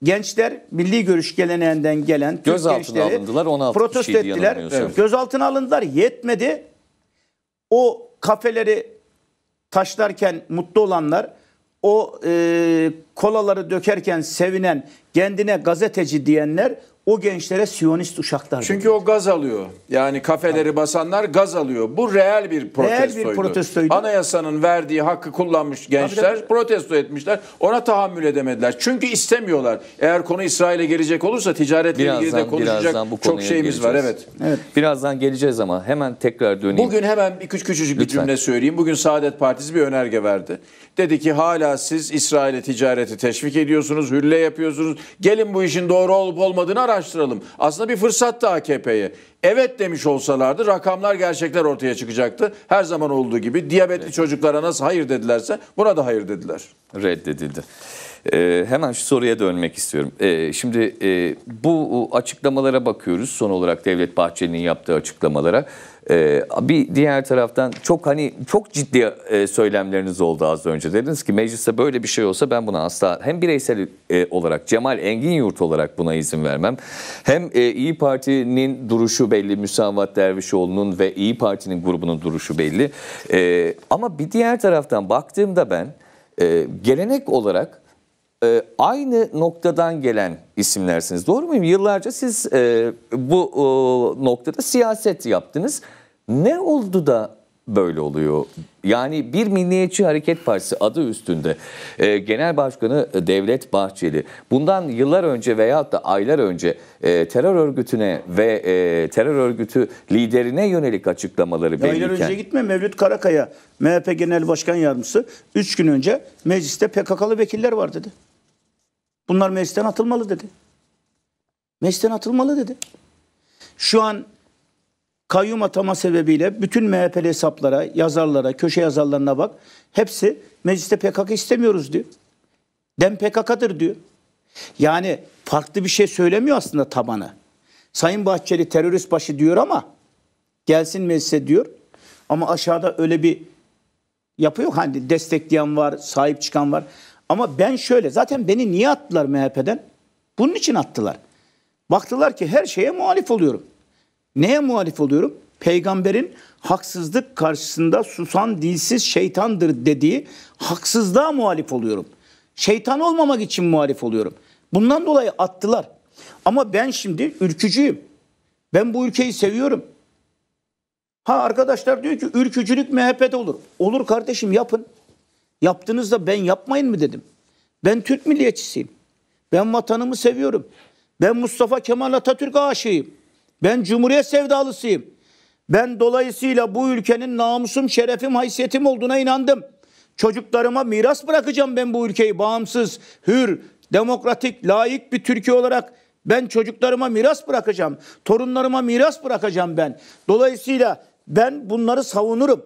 gençler milli görüş geleneğinden gelen gözaltına Türk gençleri alındılar 16 protesto ettiler. Evet. Gözaltına alındılar yetmedi. O kafeleri taşlarken mutlu olanlar o e, kolaları dökerken sevinen kendine gazeteci diyenler o gençlere Siyonist uşaklar. Çünkü dedi. o gaz alıyor. Yani kafeleri basanlar gaz alıyor. Bu reel bir protestoydu. Reel bir protestoydu. Anayasanın verdiği hakkı kullanmış gençler tabii, tabii. protesto etmişler. Ona tahammül edemediler. Çünkü istemiyorlar. Eğer konu İsrail'e gelecek olursa ticaretle birazdan, ilgili de konuşacak bu çok şeyimiz geleceğiz. var. Evet. evet. Birazdan geleceğiz ama hemen tekrar döneyim. Bugün hemen bir küç küçücük bir cümle söyleyeyim. Bugün Saadet Partisi bir önerge verdi. Dedi ki hala siz İsrail'e ticareti teşvik ediyorsunuz, hülle yapıyorsunuz. Gelin bu işin doğru olup olmadığını araştırın araştıralım. Aslında bir fırsattı AKP'ye. Evet demiş olsalardı rakamlar gerçekler ortaya çıkacaktı. Her zaman olduğu gibi diyabetli evet. çocuklara nasıl hayır dedilerse buna da hayır dediler. Reddedildi. E, hemen şu soruya dönmek istiyorum. E, şimdi e, bu açıklamalara bakıyoruz son olarak Devlet Bahçeli'nin yaptığı açıklamalara. Ee, bir diğer taraftan çok hani çok ciddi e, söylemleriniz oldu az önce. Dediniz ki mecliste böyle bir şey olsa ben buna asla hem bireysel e, olarak Cemal Engin Yurt olarak buna izin vermem. Hem e, İyi Parti'nin duruşu belli, Müsavat Dervişoğlu'nun ve İyi Parti'nin grubunun duruşu belli. E, ama bir diğer taraftan baktığımda ben e, gelenek olarak e, aynı noktadan gelen isimlersiniz. Doğru muyum? Yıllarca siz e, bu e, noktada siyaset yaptınız. Ne oldu da böyle oluyor? Yani bir Milliyetçi Hareket Partisi adı üstünde e, Genel Başkanı Devlet Bahçeli bundan yıllar önce veyahut da aylar önce e, terör örgütüne ve e, terör örgütü liderine yönelik açıklamaları belirken... Aylar önce gitme Mevlüt Karakaya MHP Genel Başkan Yardımcısı 3 gün önce mecliste PKK'lı vekiller var dedi. Bunlar meclisten atılmalı dedi. Meclisten atılmalı dedi. Şu an kayyum atama sebebiyle bütün MHP'li hesaplara, yazarlara, köşe yazarlarına bak. Hepsi mecliste PKK istemiyoruz diyor. Dem PKK'dır diyor. Yani farklı bir şey söylemiyor aslında tabanı. Sayın Bahçeli terörist başı diyor ama gelsin meclise diyor. Ama aşağıda öyle bir yapı yok. Hani destekleyen var, sahip çıkan var. Ama ben şöyle zaten beni niye attılar MHP'den? Bunun için attılar. Baktılar ki her şeye muhalif oluyorum. Neye muhalif oluyorum? Peygamberin haksızlık karşısında susan dilsiz şeytandır dediği haksızlığa muhalif oluyorum. Şeytan olmamak için muhalif oluyorum. Bundan dolayı attılar. Ama ben şimdi ürkücüyüm. Ben bu ülkeyi seviyorum. Ha arkadaşlar diyor ki ürkücülük MHP'de olur. Olur kardeşim yapın. Yaptığınızda ben yapmayın mı dedim. Ben Türk milliyetçisiyim. Ben vatanımı seviyorum. Ben Mustafa Kemal Atatürk aşığıyım. Ben Cumhuriyet sevdalısıyım. Ben dolayısıyla bu ülkenin namusum, şerefim, haysiyetim olduğuna inandım. Çocuklarıma miras bırakacağım ben bu ülkeyi bağımsız, hür, demokratik, layık bir Türkiye olarak ben çocuklarıma miras bırakacağım. Torunlarıma miras bırakacağım ben. Dolayısıyla ben bunları savunurum.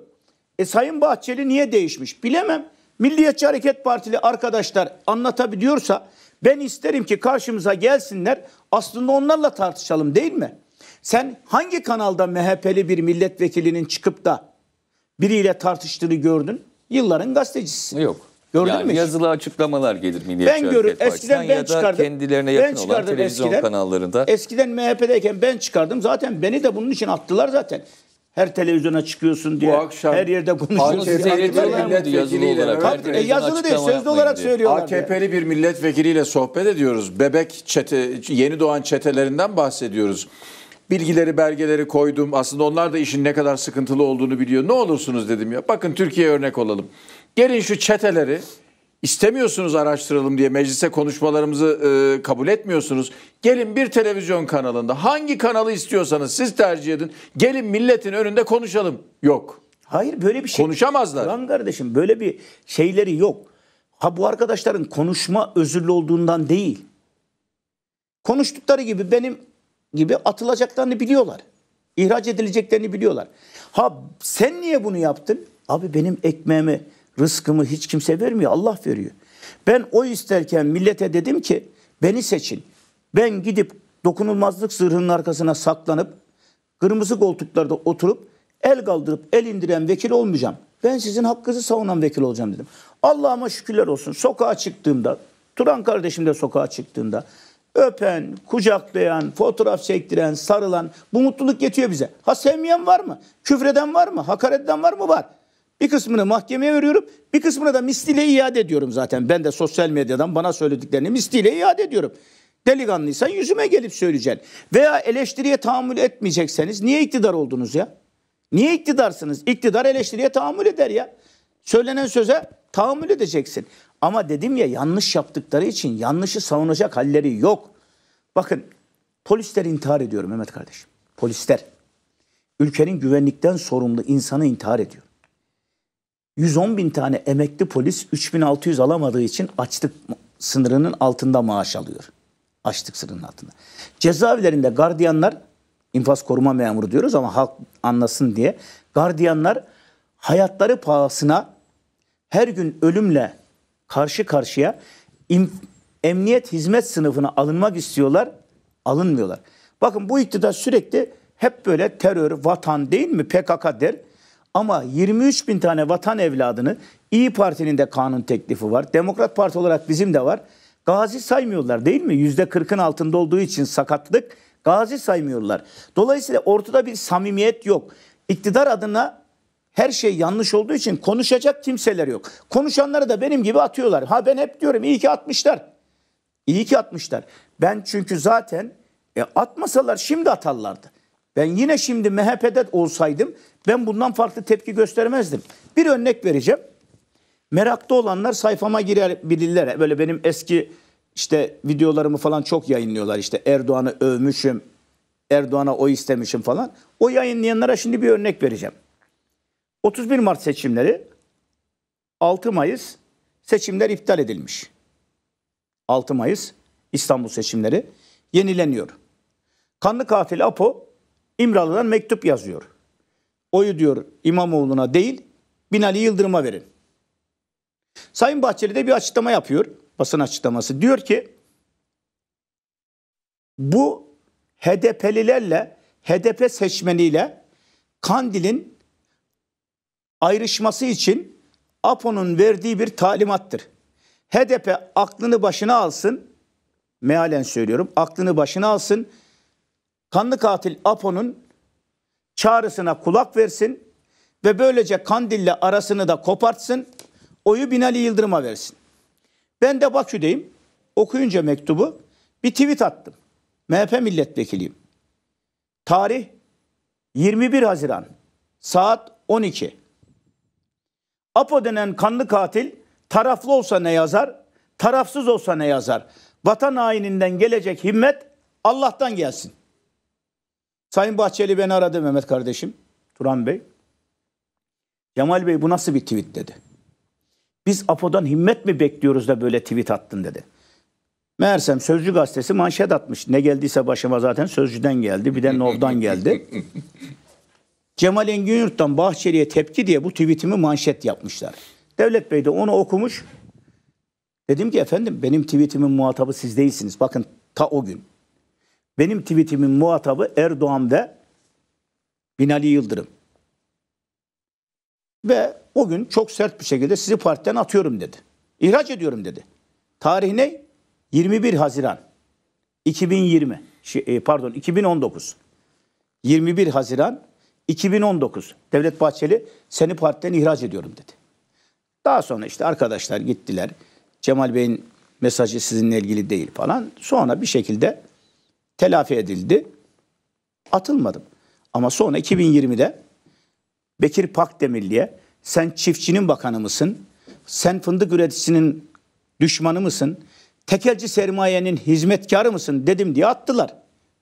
E Sayın Bahçeli niye değişmiş? Bilemem. Milliyetçi Hareket Partili arkadaşlar anlatabiliyorsa ben isterim ki karşımıza gelsinler aslında onlarla tartışalım değil mi? Sen hangi kanalda MHP'li bir milletvekilinin çıkıp da biriyle tartıştığını gördün? Yılların gazetecisisin. Yok. Gördün yani mü? Yazılı açıklamalar gelir Milliyetçi ben görür, Hareket eskiden ben ya çıkardım. da kendilerine yakın ben çıkardım olan televizyon eskiden, kanallarında. Eskiden MHP'deyken ben çıkardım. Zaten beni de bunun için attılar zaten. Her televizyona çıkıyorsun diye. Bu akşam her yerde konuşuyorsun. Seyrediyorlar mı yazılı olarak? e, yazılı değil sözlü olarak diye. söylüyorlar. AKP'li bir milletvekiliyle sohbet ediyoruz. Bebek çete, yeni doğan çetelerinden bahsediyoruz. Bilgileri, belgeleri koydum. Aslında onlar da işin ne kadar sıkıntılı olduğunu biliyor. Ne olursunuz dedim ya. Bakın Türkiye örnek olalım. Gelin şu çeteleri istemiyorsunuz araştıralım diye meclise konuşmalarımızı e, kabul etmiyorsunuz. Gelin bir televizyon kanalında hangi kanalı istiyorsanız siz tercih edin. Gelin milletin önünde konuşalım. Yok. Hayır böyle bir şey. Konuşamazlar. Lan kardeşim böyle bir şeyleri yok. Ha bu arkadaşların konuşma özürlü olduğundan değil. Konuştukları gibi benim gibi atılacaklarını biliyorlar. İhraç edileceklerini biliyorlar. Ha sen niye bunu yaptın? Abi benim ekmeğimi Rızkımı hiç kimse vermiyor, Allah veriyor. Ben o isterken millete dedim ki beni seçin. Ben gidip dokunulmazlık zırhının arkasına saklanıp kırmızı koltuklarda oturup el kaldırıp el indiren vekil olmayacağım. Ben sizin hakkınızı savunan vekil olacağım dedim. Allah'ıma şükürler olsun. Sokağa çıktığımda, Turan kardeşim de sokağa çıktığında öpen, kucaklayan, fotoğraf çektiren, sarılan bu mutluluk yetiyor bize. Ha sevmeyen var mı? Küfreden var mı? Hakaretten var mı? Var. Bir kısmını mahkemeye veriyorum. Bir kısmını da misliyle iade ediyorum zaten. Ben de sosyal medyadan bana söylediklerini misliyle iade ediyorum. Delikanlıysan yüzüme gelip söyleyeceksin. Veya eleştiriye tahammül etmeyecekseniz niye iktidar oldunuz ya? Niye iktidarsınız? İktidar eleştiriye tahammül eder ya. Söylenen söze tahammül edeceksin. Ama dedim ya yanlış yaptıkları için yanlışı savunacak halleri yok. Bakın polisler intihar ediyor Mehmet kardeşim. Polisler. Ülkenin güvenlikten sorumlu insanı intihar ediyor. 110 bin tane emekli polis 3600 alamadığı için açlık sınırının altında maaş alıyor. Açlık sınırının altında. Cezaevlerinde gardiyanlar infaz koruma memuru diyoruz ama halk anlasın diye. Gardiyanlar hayatları pahasına her gün ölümle karşı karşıya emniyet hizmet sınıfına alınmak istiyorlar, alınmıyorlar. Bakın bu iktidar sürekli hep böyle terör, vatan değil mi PKK der. Ama 23 bin tane vatan evladını İyi Parti'nin de kanun teklifi var. Demokrat Parti olarak bizim de var. Gazi saymıyorlar değil mi? %40'ın altında olduğu için sakatlık gazi saymıyorlar. Dolayısıyla ortada bir samimiyet yok. İktidar adına her şey yanlış olduğu için konuşacak kimseler yok. Konuşanları da benim gibi atıyorlar. Ha ben hep diyorum iyi ki atmışlar. İyi ki atmışlar. Ben çünkü zaten e, atmasalar şimdi atarlardı. Ben yine şimdi MHP'de olsaydım ben bundan farklı tepki göstermezdim. Bir örnek vereceğim. Meraklı olanlar sayfama girebilirler. Böyle benim eski işte videolarımı falan çok yayınlıyorlar. İşte Erdoğan'ı övmüşüm, Erdoğan'a o istemişim falan. O yayınlayanlara şimdi bir örnek vereceğim. 31 Mart seçimleri 6 Mayıs seçimler iptal edilmiş. 6 Mayıs İstanbul seçimleri yenileniyor. Kanlı katil Apo İmralı'dan mektup yazıyor. Oyu diyor İmamoğlu'na değil Binali Yıldırım'a verin. Sayın Bahçeli de bir açıklama yapıyor. Basın açıklaması. Diyor ki bu HDP'lilerle HDP seçmeniyle Kandil'in ayrışması için APO'nun verdiği bir talimattır. HDP aklını başına alsın, mealen söylüyorum, aklını başına alsın, kanlı katil Apo'nun çağrısına kulak versin ve böylece Kandil'le arasını da kopartsın. Oyu Binali Yıldırım'a versin. Ben de Bakü'deyim. Okuyunca mektubu bir tweet attım. MHP milletvekiliyim. Tarih 21 Haziran saat 12. Apo denen kanlı katil taraflı olsa ne yazar, tarafsız olsa ne yazar? Vatan haininden gelecek himmet Allah'tan gelsin. Sayın Bahçeli beni aradı Mehmet kardeşim, Turan Bey. Cemal Bey bu nasıl bir tweet dedi. Biz APO'dan himmet mi bekliyoruz da böyle tweet attın dedi. Meğersem Sözcü gazetesi manşet atmış. Ne geldiyse başıma zaten Sözcü'den geldi. Bir de Nov'dan geldi. *laughs* Cemal Engin Bahçeli'ye tepki diye bu tweetimi manşet yapmışlar. Devlet Bey de onu okumuş. Dedim ki efendim benim tweetimin muhatabı siz değilsiniz. Bakın ta o gün. Benim tweetimin muhatabı Erdoğan ve Binali Yıldırım. Ve o gün çok sert bir şekilde sizi partiden atıyorum dedi. İhraç ediyorum dedi. Tarih ne? 21 Haziran 2020. Şey, pardon 2019. 21 Haziran 2019. Devlet Bahçeli seni partiden ihraç ediyorum dedi. Daha sonra işte arkadaşlar gittiler. Cemal Bey'in mesajı sizinle ilgili değil falan. Sonra bir şekilde telafi edildi. Atılmadım. Ama sonra 2020'de Bekir Pakdemirli'ye sen çiftçinin bakanı mısın? Sen fındık üreticisinin düşmanı mısın? Tekelci sermayenin hizmetkarı mısın dedim diye attılar.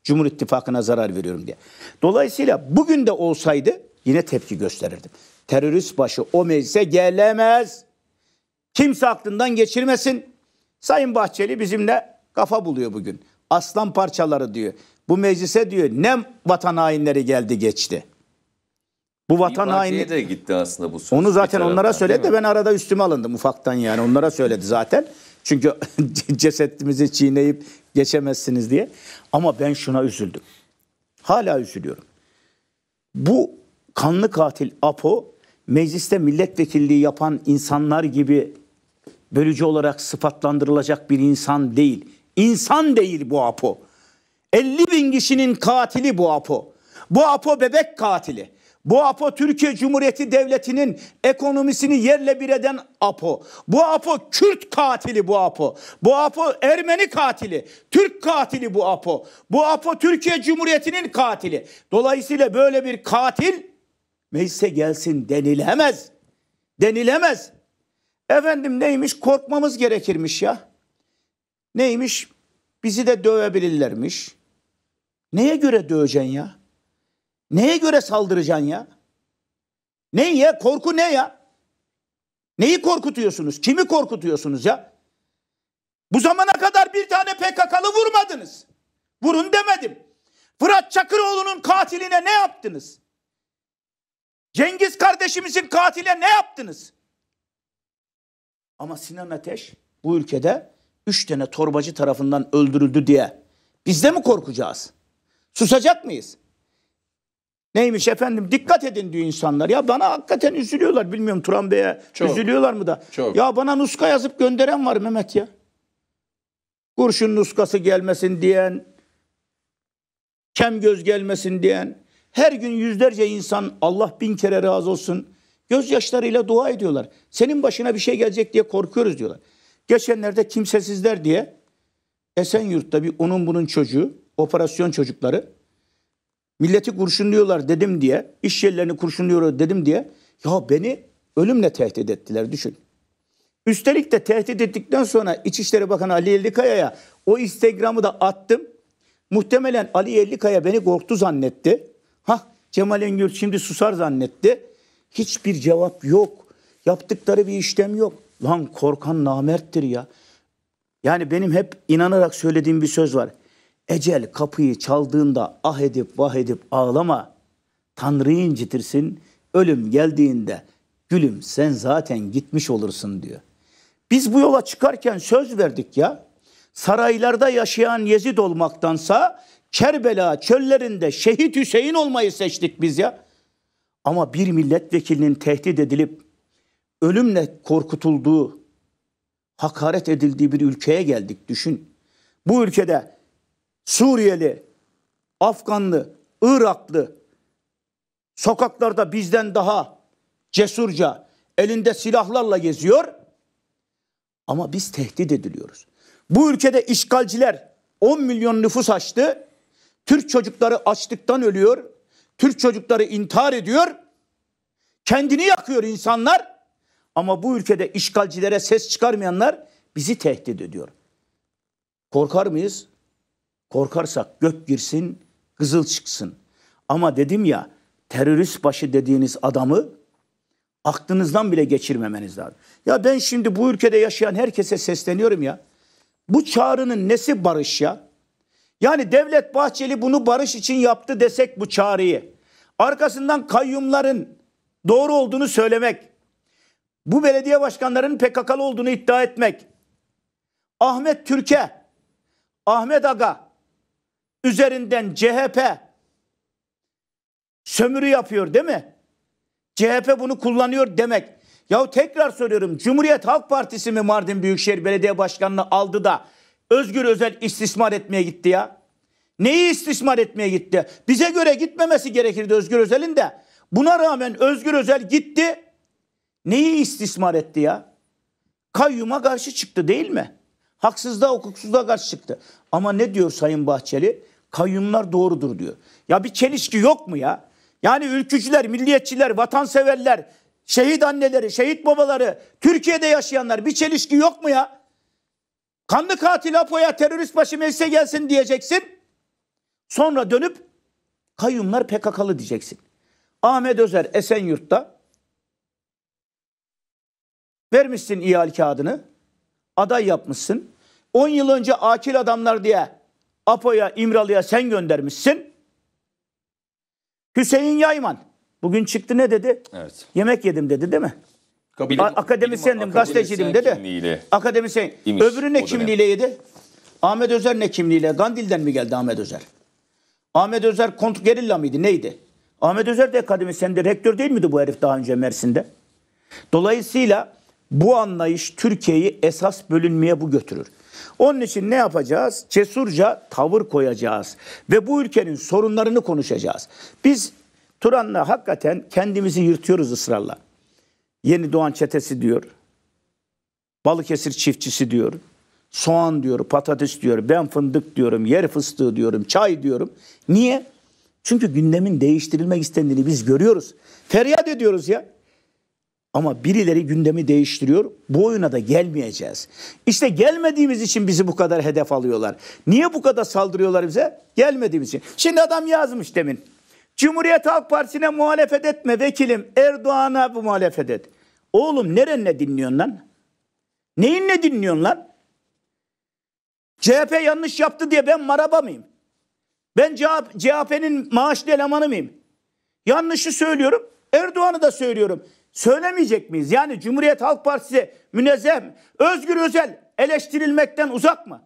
Cumhur İttifakı'na zarar veriyorum diye. Dolayısıyla bugün de olsaydı yine tepki gösterirdim. Terörist başı o meclise gelemez. Kimse aklından geçirmesin. Sayın Bahçeli bizimle kafa buluyor bugün aslan parçaları diyor. Bu meclise diyor ne vatan hainleri geldi geçti. Bu vatan haini de gitti aslında bu söz. Onu zaten taraftan, onlara söyledi de ben arada üstüme alındım ufaktan yani onlara söyledi zaten. Çünkü *laughs* cesetimizi çiğneyip geçemezsiniz diye. Ama ben şuna üzüldüm. Hala üzülüyorum. Bu kanlı katil Apo mecliste milletvekilliği yapan insanlar gibi bölücü olarak sıfatlandırılacak bir insan değil. İnsan değil bu Apo. 50 bin kişinin katili bu Apo. Bu Apo bebek katili. Bu APO Türkiye Cumhuriyeti Devleti'nin ekonomisini yerle bir eden APO. Bu APO Kürt katili bu APO. Bu APO Ermeni katili. Türk katili bu APO. Bu APO Türkiye Cumhuriyeti'nin katili. Dolayısıyla böyle bir katil meclise gelsin denilemez. Denilemez. Efendim neymiş korkmamız gerekirmiş ya. Neymiş? Bizi de dövebilirlermiş. Neye göre döveceksin ya? Neye göre saldıracaksın ya? Ne ya? Korku ne ya? Neyi korkutuyorsunuz? Kimi korkutuyorsunuz ya? Bu zamana kadar bir tane PKK'lı vurmadınız. Vurun demedim. Fırat Çakıroğlu'nun katiline ne yaptınız? Cengiz kardeşimizin katiline ne yaptınız? Ama Sinan Ateş bu ülkede üç tane torbacı tarafından öldürüldü diye biz de mi korkacağız? Susacak mıyız? Neymiş efendim dikkat edin diyor insanlar. Ya bana hakikaten üzülüyorlar. Bilmiyorum Turan Bey'e üzülüyorlar mı da. Çok. Ya bana nuska yazıp gönderen var Mehmet ya. Kurşun nuskası gelmesin diyen, kem göz gelmesin diyen. Her gün yüzlerce insan Allah bin kere razı olsun. Gözyaşlarıyla dua ediyorlar. Senin başına bir şey gelecek diye korkuyoruz diyorlar. Geçenlerde kimsesizler diye Esenyurt'ta bir onun bunun çocuğu, operasyon çocukları milleti kurşunluyorlar dedim diye, iş yerlerini kurşunluyorlar dedim diye ya beni ölümle tehdit ettiler düşün. Üstelik de tehdit ettikten sonra İçişleri Bakanı Ali Yerlikaya'ya o Instagram'ı da attım. Muhtemelen Ali Yerlikaya beni korktu zannetti. Hah Cemal Engür şimdi susar zannetti. Hiçbir cevap yok. Yaptıkları bir işlem yok. Lan korkan namerttir ya. Yani benim hep inanarak söylediğim bir söz var. Ecel kapıyı çaldığında ah edip vah edip ağlama. Tanrı'yı incitirsin. Ölüm geldiğinde gülüm sen zaten gitmiş olursun diyor. Biz bu yola çıkarken söz verdik ya. Saraylarda yaşayan Yezid olmaktansa Kerbela çöllerinde şehit Hüseyin olmayı seçtik biz ya. Ama bir milletvekilinin tehdit edilip ölümle korkutulduğu, hakaret edildiği bir ülkeye geldik düşün. Bu ülkede Suriyeli, Afganlı, Iraklı sokaklarda bizden daha cesurca elinde silahlarla geziyor ama biz tehdit ediliyoruz. Bu ülkede işgalciler 10 milyon nüfus açtı. Türk çocukları açlıktan ölüyor. Türk çocukları intihar ediyor. Kendini yakıyor insanlar. Ama bu ülkede işgalcilere ses çıkarmayanlar bizi tehdit ediyor. Korkar mıyız? Korkarsak gök girsin, kızıl çıksın. Ama dedim ya terörist başı dediğiniz adamı aklınızdan bile geçirmemeniz lazım. Ya ben şimdi bu ülkede yaşayan herkese sesleniyorum ya. Bu çağrının nesi barış ya? Yani Devlet Bahçeli bunu barış için yaptı desek bu çağrıyı. Arkasından kayyumların doğru olduğunu söylemek, bu belediye başkanlarının PKK'lı olduğunu iddia etmek. Ahmet Türke, Ahmet Aga üzerinden CHP sömürü yapıyor değil mi? CHP bunu kullanıyor demek. Yahu tekrar soruyorum Cumhuriyet Halk Partisi mi Mardin Büyükşehir Belediye Başkanı'nı aldı da Özgür Özel istismar etmeye gitti ya? Neyi istismar etmeye gitti? Bize göre gitmemesi gerekirdi Özgür Özel'in de. Buna rağmen Özgür Özel gitti Neyi istismar etti ya? Kayyuma karşı çıktı değil mi? Haksızlığa, hukuksuzluğa karşı çıktı. Ama ne diyor Sayın Bahçeli? Kayyumlar doğrudur diyor. Ya bir çelişki yok mu ya? Yani ülkücüler, milliyetçiler, vatanseverler, şehit anneleri, şehit babaları, Türkiye'de yaşayanlar bir çelişki yok mu ya? Kanlı katil Apo'ya terörist başı meclise gelsin diyeceksin. Sonra dönüp kayyumlar PKK'lı diyeceksin. Ahmet Özer Esenyurt'ta Vermişsin ihale kağıdını. Aday yapmışsın. 10 yıl önce akil adamlar diye APO'ya, İmralı'ya sen göndermişsin. Hüseyin Yayman bugün çıktı ne dedi? Evet. Yemek yedim dedi değil mi? Bilim, akademisyendim, bilim, gazeteciydim dedi. Akademisyen. İmiş, Öbürü ne kimliğiyle yedi? Ahmet Özer ne kimliğiyle? Gandil'den mi geldi Ahmet Özer? Ahmet Özer kont gerilla mıydı? Neydi? Ahmet Özer de akademisyendi. Rektör değil miydi bu herif daha önce Mersin'de? Dolayısıyla bu anlayış Türkiye'yi esas bölünmeye bu götürür. Onun için ne yapacağız? Cesurca tavır koyacağız ve bu ülkenin sorunlarını konuşacağız. Biz Turan'la hakikaten kendimizi yırtıyoruz ısrarla. Yeni Doğan çetesi diyor. Balıkesir çiftçisi diyor. Soğan diyor, patates diyor, ben fındık diyorum, yer fıstığı diyorum, çay diyorum. Niye? Çünkü gündemin değiştirilmek istendiğini biz görüyoruz. Feryat ediyoruz ya. Ama birileri gündemi değiştiriyor. Bu oyuna da gelmeyeceğiz. İşte gelmediğimiz için bizi bu kadar hedef alıyorlar. Niye bu kadar saldırıyorlar bize? Gelmediğimiz için. Şimdi adam yazmış demin. Cumhuriyet Halk Partisi'ne muhalefet etme vekilim. Erdoğan'a bu muhalefet et. Oğlum nerenle dinliyorsun lan? Neyinle dinliyorsun lan? CHP yanlış yaptı diye ben maraba mıyım? Ben CHP'nin maaşlı elemanı mıyım? Yanlışı söylüyorum. Erdoğan'ı da söylüyorum söylemeyecek miyiz? Yani Cumhuriyet Halk Partisi münezzeh mi? Özgür Özel eleştirilmekten uzak mı?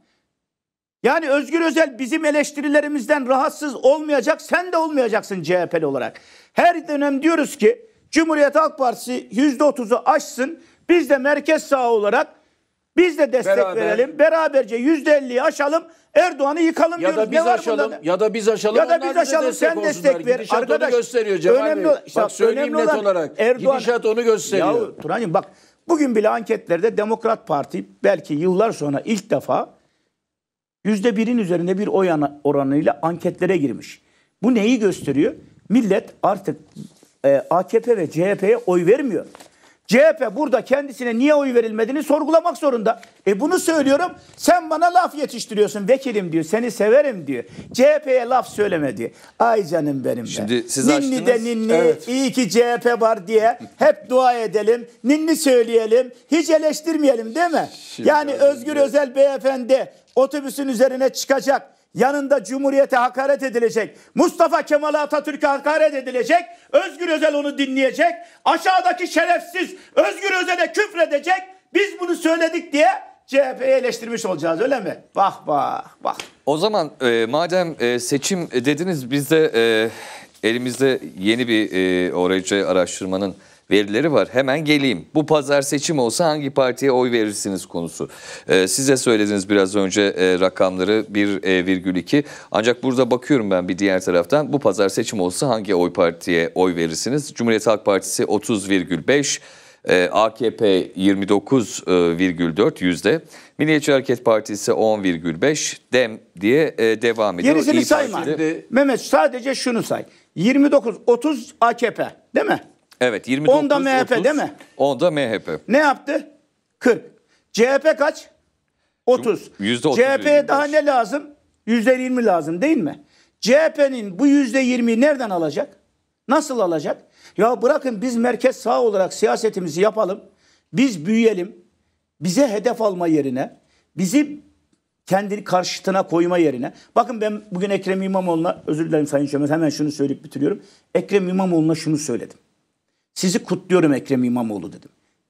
Yani Özgür Özel bizim eleştirilerimizden rahatsız olmayacak, sen de olmayacaksın CHP'li olarak. Her dönem diyoruz ki Cumhuriyet Halk Partisi %30'u aşsın, biz de merkez sağ olarak biz de destek Beraber. verelim, beraberce %50'yi aşalım, Erdoğan'ı yıkalım ya diyoruz. Da biz ne aşalım, var ya da biz aşalım. Ya da biz aşalım. sen destek ver. Arkadaş gösteriyor Cemal önemli, Bey. bak söyleyeyim net olarak. Erdoğan, gidişat onu gösteriyor. Ya Turancığım bak bugün bile anketlerde Demokrat Parti belki yıllar sonra ilk defa yüzde birin üzerinde bir oy oranıyla anketlere girmiş. Bu neyi gösteriyor? Millet artık e, AKP ve CHP'ye oy vermiyor. CHP burada kendisine niye oy verilmediğini sorgulamak zorunda. E bunu söylüyorum. Sen bana laf yetiştiriyorsun vekilim diyor. Seni severim diyor. CHP'ye laf söyleme diyor. Ay canım benim. Şimdi ben. siz ninni açtınız. de ninni. Evet. İyi ki CHP var diye hep dua edelim. Ninni söyleyelim. Hiç eleştirmeyelim değil mi? Şimdi yani Özgür Özel beyefendi otobüsün üzerine çıkacak Yanında Cumhuriyete hakaret edilecek. Mustafa Kemal Atatürk'e hakaret edilecek. Özgür Özel onu dinleyecek. Aşağıdaki şerefsiz Özgür Özel'e küfredecek. Biz bunu söyledik diye CHP'yi eleştirmiş olacağız öyle mi? Bak bak bak. O zaman e, madem e, seçim dediniz biz de e, elimizde yeni bir e, ORC araştırmanın verileri var. Hemen geleyim. Bu pazar seçim olsa hangi partiye oy verirsiniz konusu. Ee, size söylediniz biraz önce e, rakamları 1,2. E, Ancak burada bakıyorum ben bir diğer taraftan. Bu pazar seçim olsa hangi oy partiye oy verirsiniz? Cumhuriyet Halk Partisi 30,5. E, AKP 29,4 e, yüzde. Milliyetçi Hareket Partisi 10,5 dem diye e, devam ediyor. Yenisini sayma. Mehmet sadece şunu say. 29, 30 AKP değil mi? Evet 29. 10'da MHP 30, değil mi? 10'da MHP. Ne yaptı? 40. CHP kaç? 30. %30 CHP'ye daha ne lazım? %20 lazım değil mi? CHP'nin bu %20'yi nereden alacak? Nasıl alacak? Ya bırakın biz merkez sağ olarak siyasetimizi yapalım. Biz büyüyelim. Bize hedef alma yerine, bizi kendini karşıtına koyma yerine. Bakın ben bugün Ekrem İmamoğlu'na, özür dilerim Sayın Şömez hemen şunu söyleyip bitiriyorum. Ekrem İmamoğlu'na şunu söyledim. Sizi kutluyorum Ekrem İmamoğlu dedim.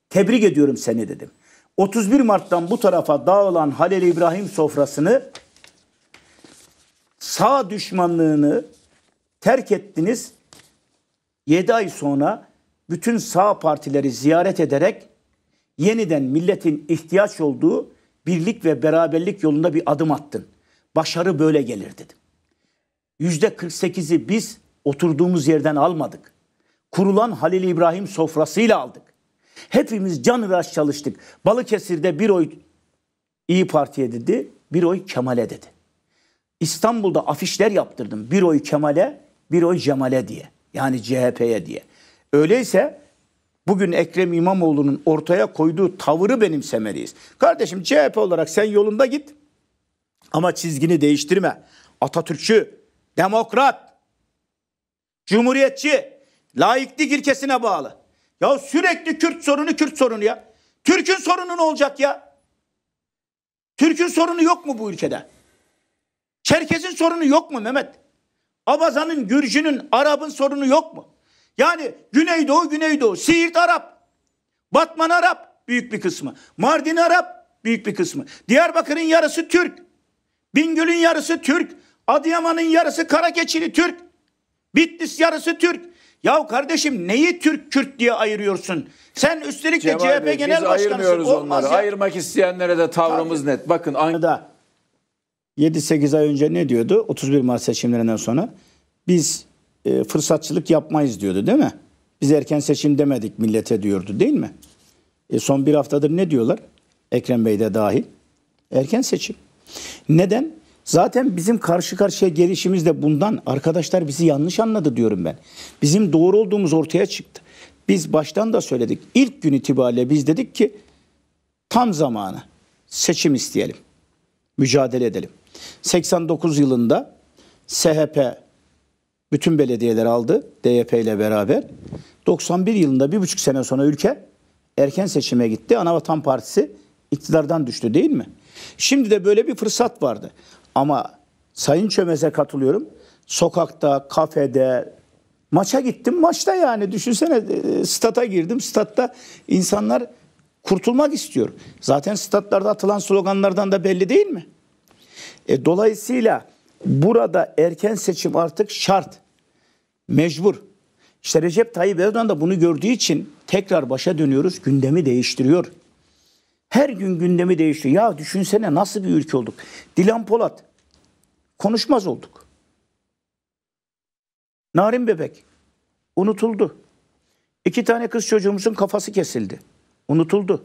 Tebrik ediyorum seni dedim. 31 Mart'tan bu tarafa dağılan Halil İbrahim sofrasını sağ düşmanlığını terk ettiniz. 7 ay sonra bütün sağ partileri ziyaret ederek yeniden milletin ihtiyaç olduğu birlik ve beraberlik yolunda bir adım attın. Başarı böyle gelir dedim. %48'i biz oturduğumuz yerden almadık kurulan Halil İbrahim sofrasıyla aldık. Hepimiz can canıraş çalıştık. Balıkesir'de bir oy İyi Parti'ye dedi, bir oy Kemal'e dedi. İstanbul'da afişler yaptırdım. Bir oy Kemal'e, bir oy Cemal'e diye. Yani CHP'ye diye. Öyleyse bugün Ekrem İmamoğlu'nun ortaya koyduğu tavırı benimsemeliyiz. Kardeşim CHP olarak sen yolunda git ama çizgini değiştirme. Atatürkçü, demokrat, cumhuriyetçi, Laiklik ilkesine bağlı. Ya sürekli Kürt sorunu Kürt sorunu ya. Türk'ün sorunu ne olacak ya? Türk'ün sorunu yok mu bu ülkede? Çerkez'in sorunu yok mu Mehmet? Abazan'ın, Gürcü'nün, Arap'ın sorunu yok mu? Yani Güneydoğu, Güneydoğu, Siirt Arap, Batman Arap büyük bir kısmı, Mardin Arap büyük bir kısmı, Diyarbakır'ın yarısı Türk, Bingöl'ün yarısı Türk, Adıyaman'ın yarısı Karakeçili Türk, Bitlis yarısı Türk, ya kardeşim neyi Türk Kürt diye ayırıyorsun? Sen üstelik Cemal CHP Bey, Genel biz Başkanısın. Olmaz onları. Ya. Ayırmak isteyenlere de tavrımız Tabii. net. Bakın da 7-8 ay önce ne diyordu? 31 Mart seçimlerinden sonra biz e, fırsatçılık yapmayız diyordu değil mi? Biz erken seçim demedik millete diyordu değil mi? E, son bir haftadır ne diyorlar? Ekrem Bey de dahil. Erken seçim. Neden? Zaten bizim karşı karşıya gelişimiz de bundan. Arkadaşlar bizi yanlış anladı diyorum ben. Bizim doğru olduğumuz ortaya çıktı. Biz baştan da söyledik. İlk gün itibariyle biz dedik ki tam zamanı seçim isteyelim. Mücadele edelim. 89 yılında SHP bütün belediyeler aldı DYP ile beraber. 91 yılında bir buçuk sene sonra ülke erken seçime gitti. Anavatan Partisi iktidardan düştü değil mi? Şimdi de böyle bir fırsat vardı. Ama Sayın Çömez'e katılıyorum. Sokakta, kafede, maça gittim. Maçta yani düşünsene e, stata girdim. Statta insanlar kurtulmak istiyor. Zaten statlarda atılan sloganlardan da belli değil mi? E, dolayısıyla burada erken seçim artık şart, mecbur. İşte Recep Tayyip Erdoğan da bunu gördüğü için tekrar başa dönüyoruz, gündemi değiştiriyor. Her gün gündemi değişiyor. Ya düşünsene nasıl bir ülke olduk. Dilan Polat konuşmaz olduk. Narin Bebek unutuldu. İki tane kız çocuğumuzun kafası kesildi. Unutuldu.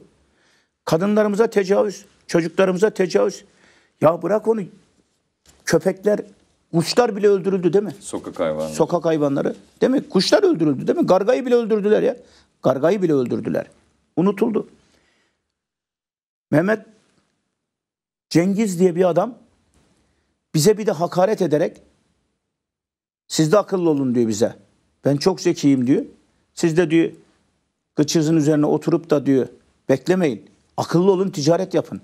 Kadınlarımıza tecavüz, çocuklarımıza tecavüz. Ya bırak onu köpekler, kuşlar bile öldürüldü değil mi? Sokak hayvanları. Sokak hayvanları. Değil mi? Kuşlar öldürüldü değil mi? Gargayı bile öldürdüler ya. Gargayı bile öldürdüler. Unutuldu. Mehmet Cengiz diye bir adam bize bir de hakaret ederek siz de akıllı olun diyor bize. Ben çok zekiyim diyor. Siz de diyor gıçızın üzerine oturup da diyor beklemeyin. Akıllı olun ticaret yapın.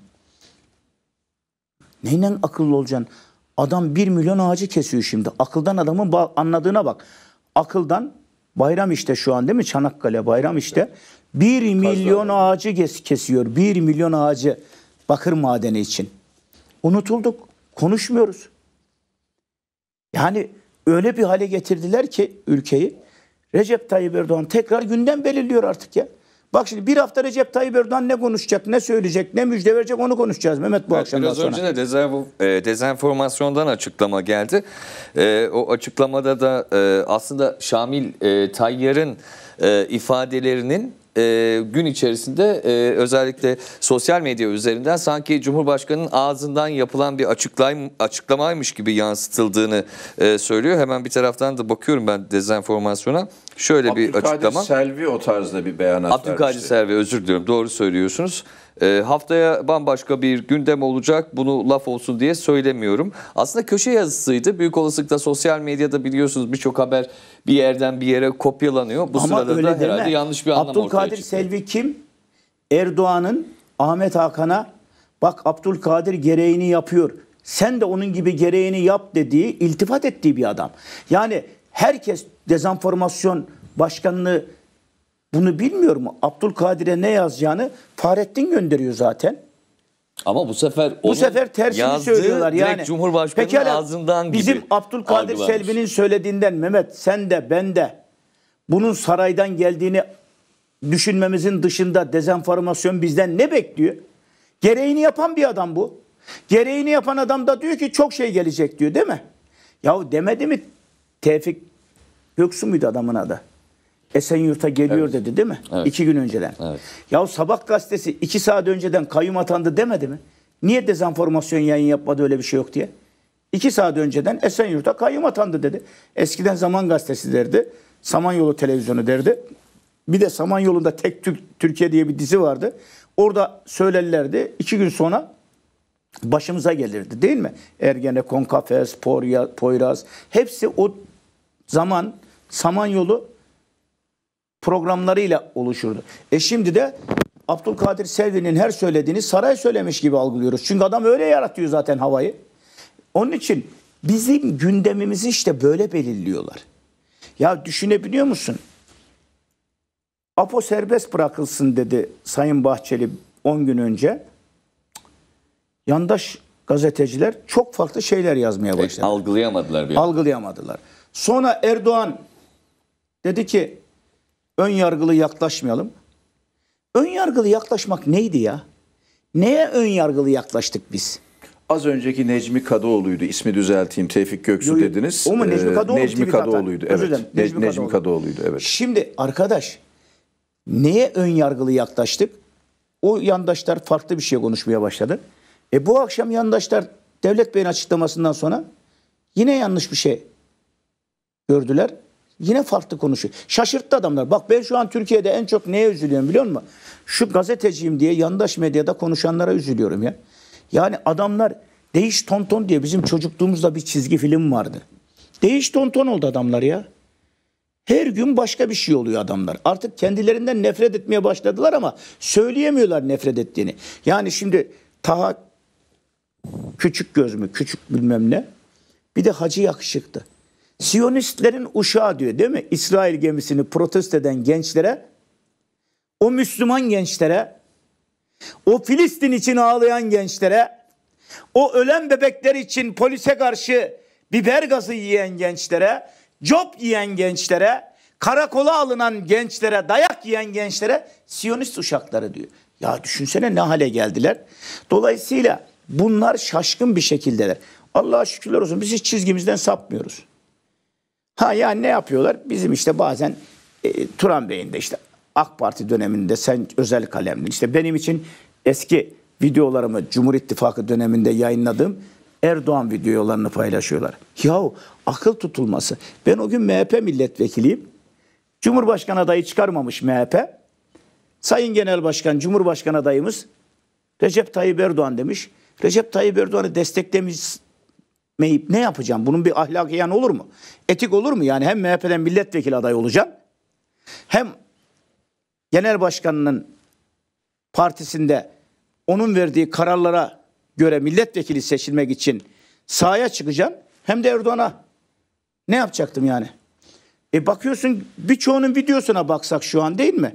Neyle akıllı olacaksın? Adam bir milyon ağacı kesiyor şimdi. Akıldan adamın anladığına bak. Akıldan bayram işte şu an değil mi? Çanakkale bayram işte. 1 milyon ağacı kesiyor. 1 milyon ağacı bakır madeni için. Unutulduk. Konuşmuyoruz. Yani öyle bir hale getirdiler ki ülkeyi. Recep Tayyip Erdoğan tekrar gündem belirliyor artık ya. Bak şimdi bir hafta Recep Tayyip Erdoğan ne konuşacak, ne söyleyecek, ne müjde verecek onu konuşacağız Mehmet bu evet, akşamdan sonra. Biraz önce de dezenf e, dezenformasyondan açıklama geldi. E, o açıklamada da e, aslında Şamil e, Tayyar'ın e, ifadelerinin e, gün içerisinde e, özellikle sosyal medya üzerinden sanki Cumhurbaşkanı'nın ağzından yapılan bir açıklay, açıklamaymış gibi yansıtıldığını e, söylüyor. Hemen bir taraftan da bakıyorum ben dezenformasyona. Şöyle Abdülkadir bir açıklama. Abdülkadir Selvi o tarzda bir beyanat Abdülkadir vermişti. Selvi özür diliyorum doğru söylüyorsunuz. E, haftaya bambaşka bir gündem olacak bunu laf olsun diye söylemiyorum. Aslında köşe yazısıydı. Büyük olasılıkla sosyal medyada biliyorsunuz birçok haber bir yerden bir yere kopyalanıyor. Bu Ama sırada da herhalde deme. yanlış bir anlam Abdülkadir Selvi kim? Erdoğan'ın Ahmet Hakan'a bak Abdülkadir gereğini yapıyor. Sen de onun gibi gereğini yap dediği, iltifat ettiği bir adam. Yani herkes dezenformasyon başkanlığı bunu bilmiyor mu? Abdülkadir'e ne yazacağını Fahrettin gönderiyor zaten. Ama bu sefer bu sefer tersini söylüyorlar yani. Cumhurbaşkanı'nın pekala, ağzından gibi bizim Abdülkadir Selvi'nin söylediğinden Mehmet sen de ben de bunun saraydan geldiğini düşünmemizin dışında dezenformasyon bizden ne bekliyor? Gereğini yapan bir adam bu. Gereğini yapan adam da diyor ki çok şey gelecek diyor değil mi? Yahu demedi mi Tevfik Göksu muydu adamın adı? Esenyurt'a geliyor evet. dedi değil mi? Evet. İki gün önceden. Evet. Ya Sabah gazetesi iki saat önceden kayyum atandı demedi mi? Niye dezenformasyon yayın yapmadı öyle bir şey yok diye? İki saat önceden Esenyurt'a kayyum atandı dedi. Eskiden Zaman Gazetesi derdi. Samanyolu Televizyonu derdi. Bir de Samanyolu'nda Tek Türk, Türkiye diye bir dizi vardı. Orada söylerlerdi. İki gün sonra başımıza gelirdi değil mi? Ergenekon, Kafes, Poyraz hepsi o zaman Samanyolu programlarıyla oluşurdu. E şimdi de Abdülkadir Selvi'nin her söylediğini saray söylemiş gibi algılıyoruz. Çünkü adam öyle yaratıyor zaten havayı. Onun için bizim gündemimizi işte böyle belirliyorlar. Ya düşünebiliyor musun? Apo serbest bırakılsın dedi Sayın Bahçeli 10 gün önce. Yandaş gazeteciler çok farklı şeyler yazmaya e, başladı. E, algılayamadılar. Bir. Algılayamadılar. Sonra Erdoğan dedi ki ön yargılı yaklaşmayalım. Ön yargılı yaklaşmak neydi ya? Neye ön yargılı yaklaştık biz? Az önceki Necmi Kadıoğlu'ydu. İsmi düzelteyim. Tevfik Göksu yo, yo. dediniz. O mu ee, Necmi Kadıoğlu? Necmi Kadıoğlu'ydu. Evet. Necmi, Necmi Kadıoğlu. Kadıoğlu'ydu. Evet. Şimdi arkadaş neye ön yargılı yaklaştık? O yandaşlar farklı bir şey konuşmaya başladı. E bu akşam yandaşlar Devlet Bey'in açıklamasından sonra yine yanlış bir şey gördüler yine farklı konuşuyor. Şaşırttı adamlar. Bak ben şu an Türkiye'de en çok neye üzülüyorum biliyor musun? Şu gazeteciyim diye yandaş medyada konuşanlara üzülüyorum ya. Yani adamlar Değiş Tonton diye bizim çocukluğumuzda bir çizgi film vardı. Değiş Tonton oldu adamlar ya. Her gün başka bir şey oluyor adamlar. Artık kendilerinden nefret etmeye başladılar ama söyleyemiyorlar nefret ettiğini. Yani şimdi Taha küçük göz mü küçük bilmem ne bir de Hacı yakışıklı. Siyonistlerin uşağı diyor değil mi? İsrail gemisini protesto eden gençlere, o Müslüman gençlere, o Filistin için ağlayan gençlere, o ölen bebekler için polise karşı biber gazı yiyen gençlere, cop yiyen gençlere, karakola alınan gençlere, dayak yiyen gençlere Siyonist uşakları diyor. Ya düşünsene ne hale geldiler. Dolayısıyla bunlar şaşkın bir şekildeler. Allah'a şükürler olsun biz hiç çizgimizden sapmıyoruz. Ha yani ne yapıyorlar? Bizim işte bazen e, Turan Bey'in de işte AK Parti döneminde sen özel kalemli. İşte benim için eski videolarımı Cumhur İttifakı döneminde yayınladığım Erdoğan videolarını paylaşıyorlar. Yahu akıl tutulması. Ben o gün MHP milletvekiliyim. Cumhurbaşkanı adayı çıkarmamış MHP. Sayın Genel Başkan, Cumhurbaşkanı adayımız Recep Tayyip Erdoğan demiş. Recep Tayyip Erdoğan'ı desteklemiş, etmeyip ne yapacağım? Bunun bir ahlaki yan olur mu? Etik olur mu? Yani hem MHP'den milletvekili adayı olacağım hem genel başkanının partisinde onun verdiği kararlara göre milletvekili seçilmek için sahaya çıkacağım hem de Erdoğan'a ne yapacaktım yani? E bakıyorsun birçoğunun videosuna baksak şu an değil mi?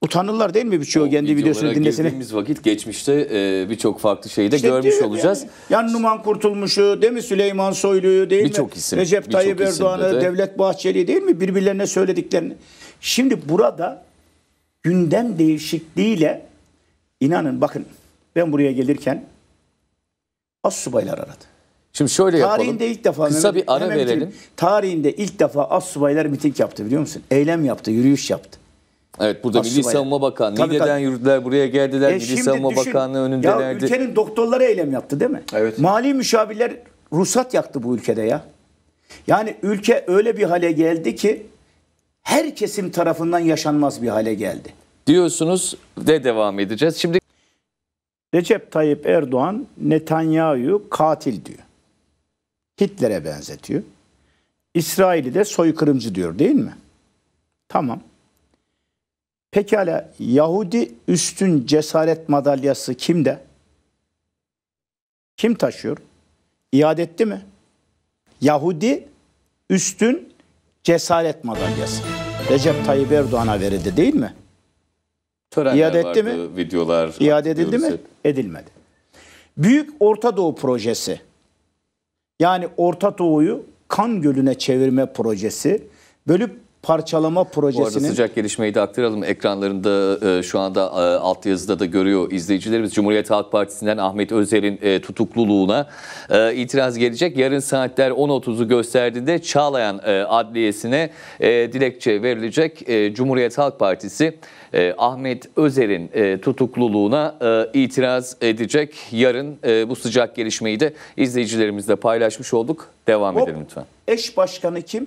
utanırlar değil mi birçoğu kendi videosunu dinlesini? Girdiğimiz vakit geçmişte e, birçok farklı şeyi de işte görmüş olacağız. Yani, yani Numan Kurtulmuş'u değil mi Süleyman Soylu'yu değil bir mi? Birçok isim. Recep Tayyip Erdoğan'ı, de. Devlet Bahçeli'yi değil mi? Birbirlerine söylediklerini. Şimdi burada gündem değişikliğiyle inanın bakın ben buraya gelirken az subaylar aradı. Şimdi şöyle yapalım. Tarihinde ilk defa kısa bir ara verelim. Bitireyim. Tarihinde ilk defa az subaylar miting yaptı biliyor musun? Eylem yaptı, yürüyüş yaptı. Evet burada Milli Savunma Bakanlığı tabii, Niğde'den yürüdüler buraya geldiler. E, Milli Savunma düşün, Bakanlığı önündelerdi. Ya ülkenin doktorları eylem yaptı değil mi? Evet. Mali müşavirler ruhsat yaktı bu ülkede ya. Yani ülke öyle bir hale geldi ki her kesim tarafından yaşanmaz bir hale geldi. Diyorsunuz de devam edeceğiz. Şimdi Recep Tayyip Erdoğan Netanyahu'yu katil diyor. Hitler'e benzetiyor. İsrail'i de soykırımcı diyor değil mi? Tamam. Pekala Yahudi üstün cesaret madalyası kimde? Kim taşıyor? İade etti mi? Yahudi üstün cesaret madalyası. Recep Tayyip Erdoğan'a verildi değil mi? Törenler İade etti vardı, mi? videolar. İade edildi mi? Hep. Edilmedi. Büyük Orta Doğu projesi. Yani Orta Doğu'yu kan gölüne çevirme projesi. Bölüp parçalama projesinin... Bu arada sıcak gelişmeyi de aktaralım. Ekranlarında e, şu anda e, yazıda da görüyor izleyicilerimiz. Cumhuriyet Halk Partisi'nden Ahmet Özer'in e, tutukluluğuna e, itiraz gelecek. Yarın saatler 10.30'u gösterdiğinde Çağlayan e, Adliyesi'ne e, dilekçe verilecek. E, Cumhuriyet Halk Partisi e, Ahmet Özer'in e, tutukluluğuna e, itiraz edecek. Yarın e, bu sıcak gelişmeyi de izleyicilerimizle paylaşmış olduk. Devam Hop. edelim lütfen. Eş başkanı kim?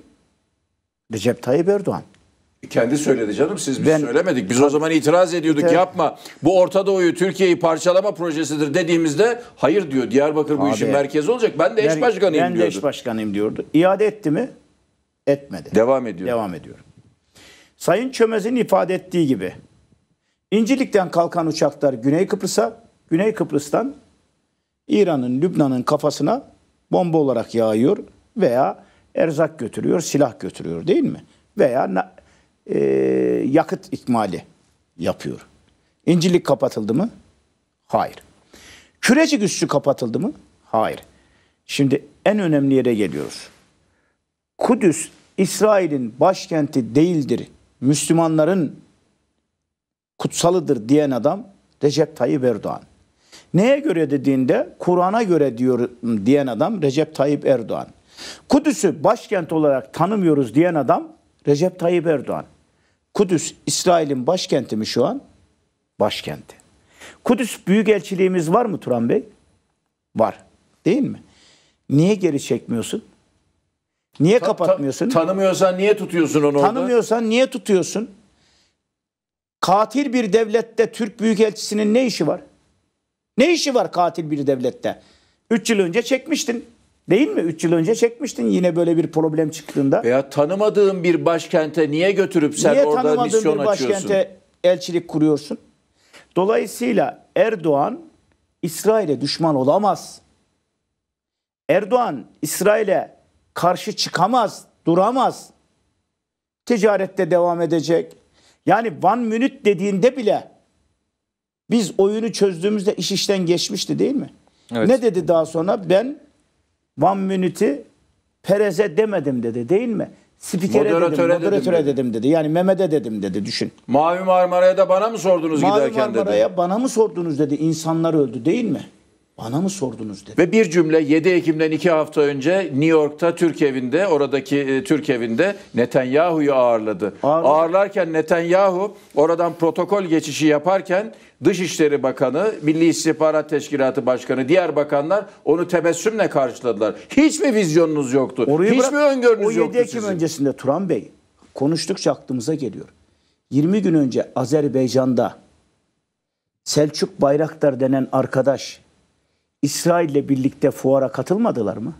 Recep Tayyip Erdoğan. E, kendi söyledi canım siz biz ben, söylemedik. Biz o zaman itiraz ediyorduk evet. yapma. Bu Orta Doğu'yu Türkiye'yi parçalama projesidir dediğimizde hayır diyor. Diyarbakır Abi, bu işin merkezi olacak. Ben de eş başkanıyım diyordu. Ben de eş başkanıyım diyordu. İade etti mi? Etmedi. Devam ediyor. Devam ediyor. Sayın Çömez'in ifade ettiği gibi İncilik'ten kalkan uçaklar Güney Kıbrıs'a, Güney Kıbrıs'tan İran'ın, Lübnan'ın kafasına bomba olarak yağıyor veya erzak götürüyor, silah götürüyor değil mi? Veya e, yakıt ikmali yapıyor. İncilik kapatıldı mı? Hayır. Kürecik üssü kapatıldı mı? Hayır. Şimdi en önemli yere geliyoruz. Kudüs İsrail'in başkenti değildir. Müslümanların kutsalıdır diyen adam Recep Tayyip Erdoğan. Neye göre dediğinde Kur'an'a göre diyor diyen adam Recep Tayyip Erdoğan. Kudüs'ü başkent olarak tanımıyoruz diyen adam Recep Tayyip Erdoğan. Kudüs İsrail'in başkenti mi şu an? Başkenti. Kudüs Büyükelçiliğimiz var mı Turan Bey? Var. Değil mi? Niye geri çekmiyorsun? Niye ta, kapatmıyorsun? Ta, tanımıyorsan niye tutuyorsun onu Tanımıyorsan orada? niye tutuyorsun? Katil bir devlette Türk Büyükelçisi'nin ne işi var? Ne işi var katil bir devlette? 3 yıl önce çekmiştin. Değil mi? 3 yıl önce çekmiştin yine böyle bir problem çıktığında. Veya tanımadığın bir başkente niye götürüp sen niye orada misyon bir başkente açıyorsun? elçilik kuruyorsun? Dolayısıyla Erdoğan İsrail'e düşman olamaz. Erdoğan İsrail'e karşı çıkamaz, duramaz. Ticarette devam edecek. Yani Van minute dediğinde bile biz oyunu çözdüğümüzde iş işten geçmişti değil mi? Evet. Ne dedi daha sonra? Ben one minute'i Perez'e demedim dedi değil mi? Spikere moderatöre dedim, moderatöre dedim, dedim dedi. Yani Mehmet'e dedim dedi düşün. Mavi Marmara'ya da bana mı sordunuz Mavi giderken Marmara'ya dedi. Mavi Marmara'ya bana mı sordunuz dedi. İnsanlar öldü değil mi? Bana mı sordunuz dedi. Ve bir cümle 7 Ekim'den 2 hafta önce New York'ta Türk evinde, oradaki e, Türk evinde Netanyahu'yu ağırladı. Ağırladı. Ağırlarken Netanyahu oradan protokol geçişi yaparken Dışişleri Bakanı, Milli İstihbarat Teşkilatı Başkanı, diğer bakanlar onu tebessümle karşıladılar. Hiç mi vizyonunuz yoktu? Orayı Hiç mi öngörünüz yoktu O 7 Ekim sizin? öncesinde Turan Bey konuştukça aklımıza geliyor. 20 gün önce Azerbaycan'da Selçuk Bayraktar denen arkadaş İsrail'le birlikte fuara katılmadılar mı?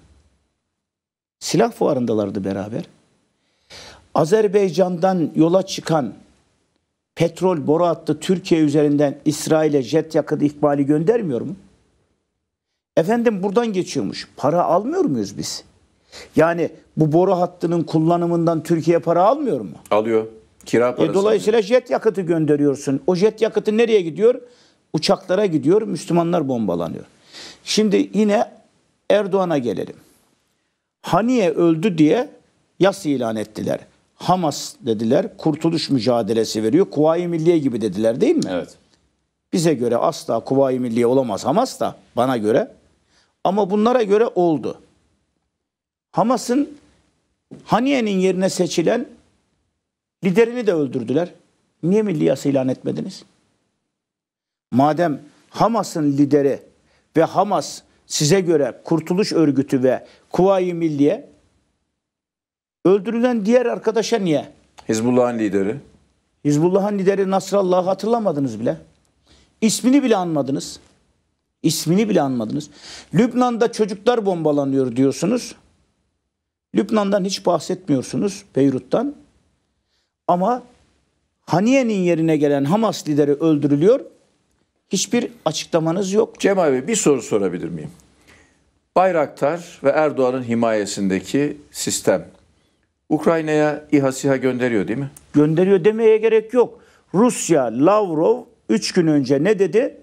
Silah fuarındalardı beraber. Azerbaycan'dan yola çıkan petrol boru hattı Türkiye üzerinden İsrail'e jet yakıt ikbali göndermiyor mu? Efendim buradan geçiyormuş. Para almıyor muyuz biz? Yani bu boru hattının kullanımından Türkiye para almıyor mu? Alıyor. Kira e, parası. E, dolayısıyla alıyor. jet yakıtı gönderiyorsun. O jet yakıtı nereye gidiyor? Uçaklara gidiyor. Müslümanlar bombalanıyor. Şimdi yine Erdoğan'a gelelim. Haniye öldü diye yas ilan ettiler. Hamas dediler, kurtuluş mücadelesi veriyor. Kuvayi Milliye gibi dediler değil mi? Evet. Bize göre asla Kuvayi Milliye olamaz Hamas da bana göre. Ama bunlara göre oldu. Hamas'ın Haniye'nin yerine seçilen liderini de öldürdüler. Niye milli yasa ilan etmediniz? Madem Hamas'ın lideri ve Hamas size göre Kurtuluş Örgütü ve Kuvayi Milliye öldürülen diğer arkadaşa niye? Hizbullah'ın lideri. Hizbullah'ın lideri Nasrallah'ı hatırlamadınız bile. İsmini bile anmadınız. İsmini bile anmadınız. Lübnan'da çocuklar bombalanıyor diyorsunuz. Lübnan'dan hiç bahsetmiyorsunuz Beyrut'tan. Ama Haniye'nin yerine gelen Hamas lideri öldürülüyor hiçbir açıklamanız yok. Cemal Bey bir soru sorabilir miyim? Bayraktar ve Erdoğan'ın himayesindeki sistem Ukrayna'ya İHA SİHA gönderiyor değil mi? Gönderiyor demeye gerek yok. Rusya, Lavrov 3 gün önce ne dedi?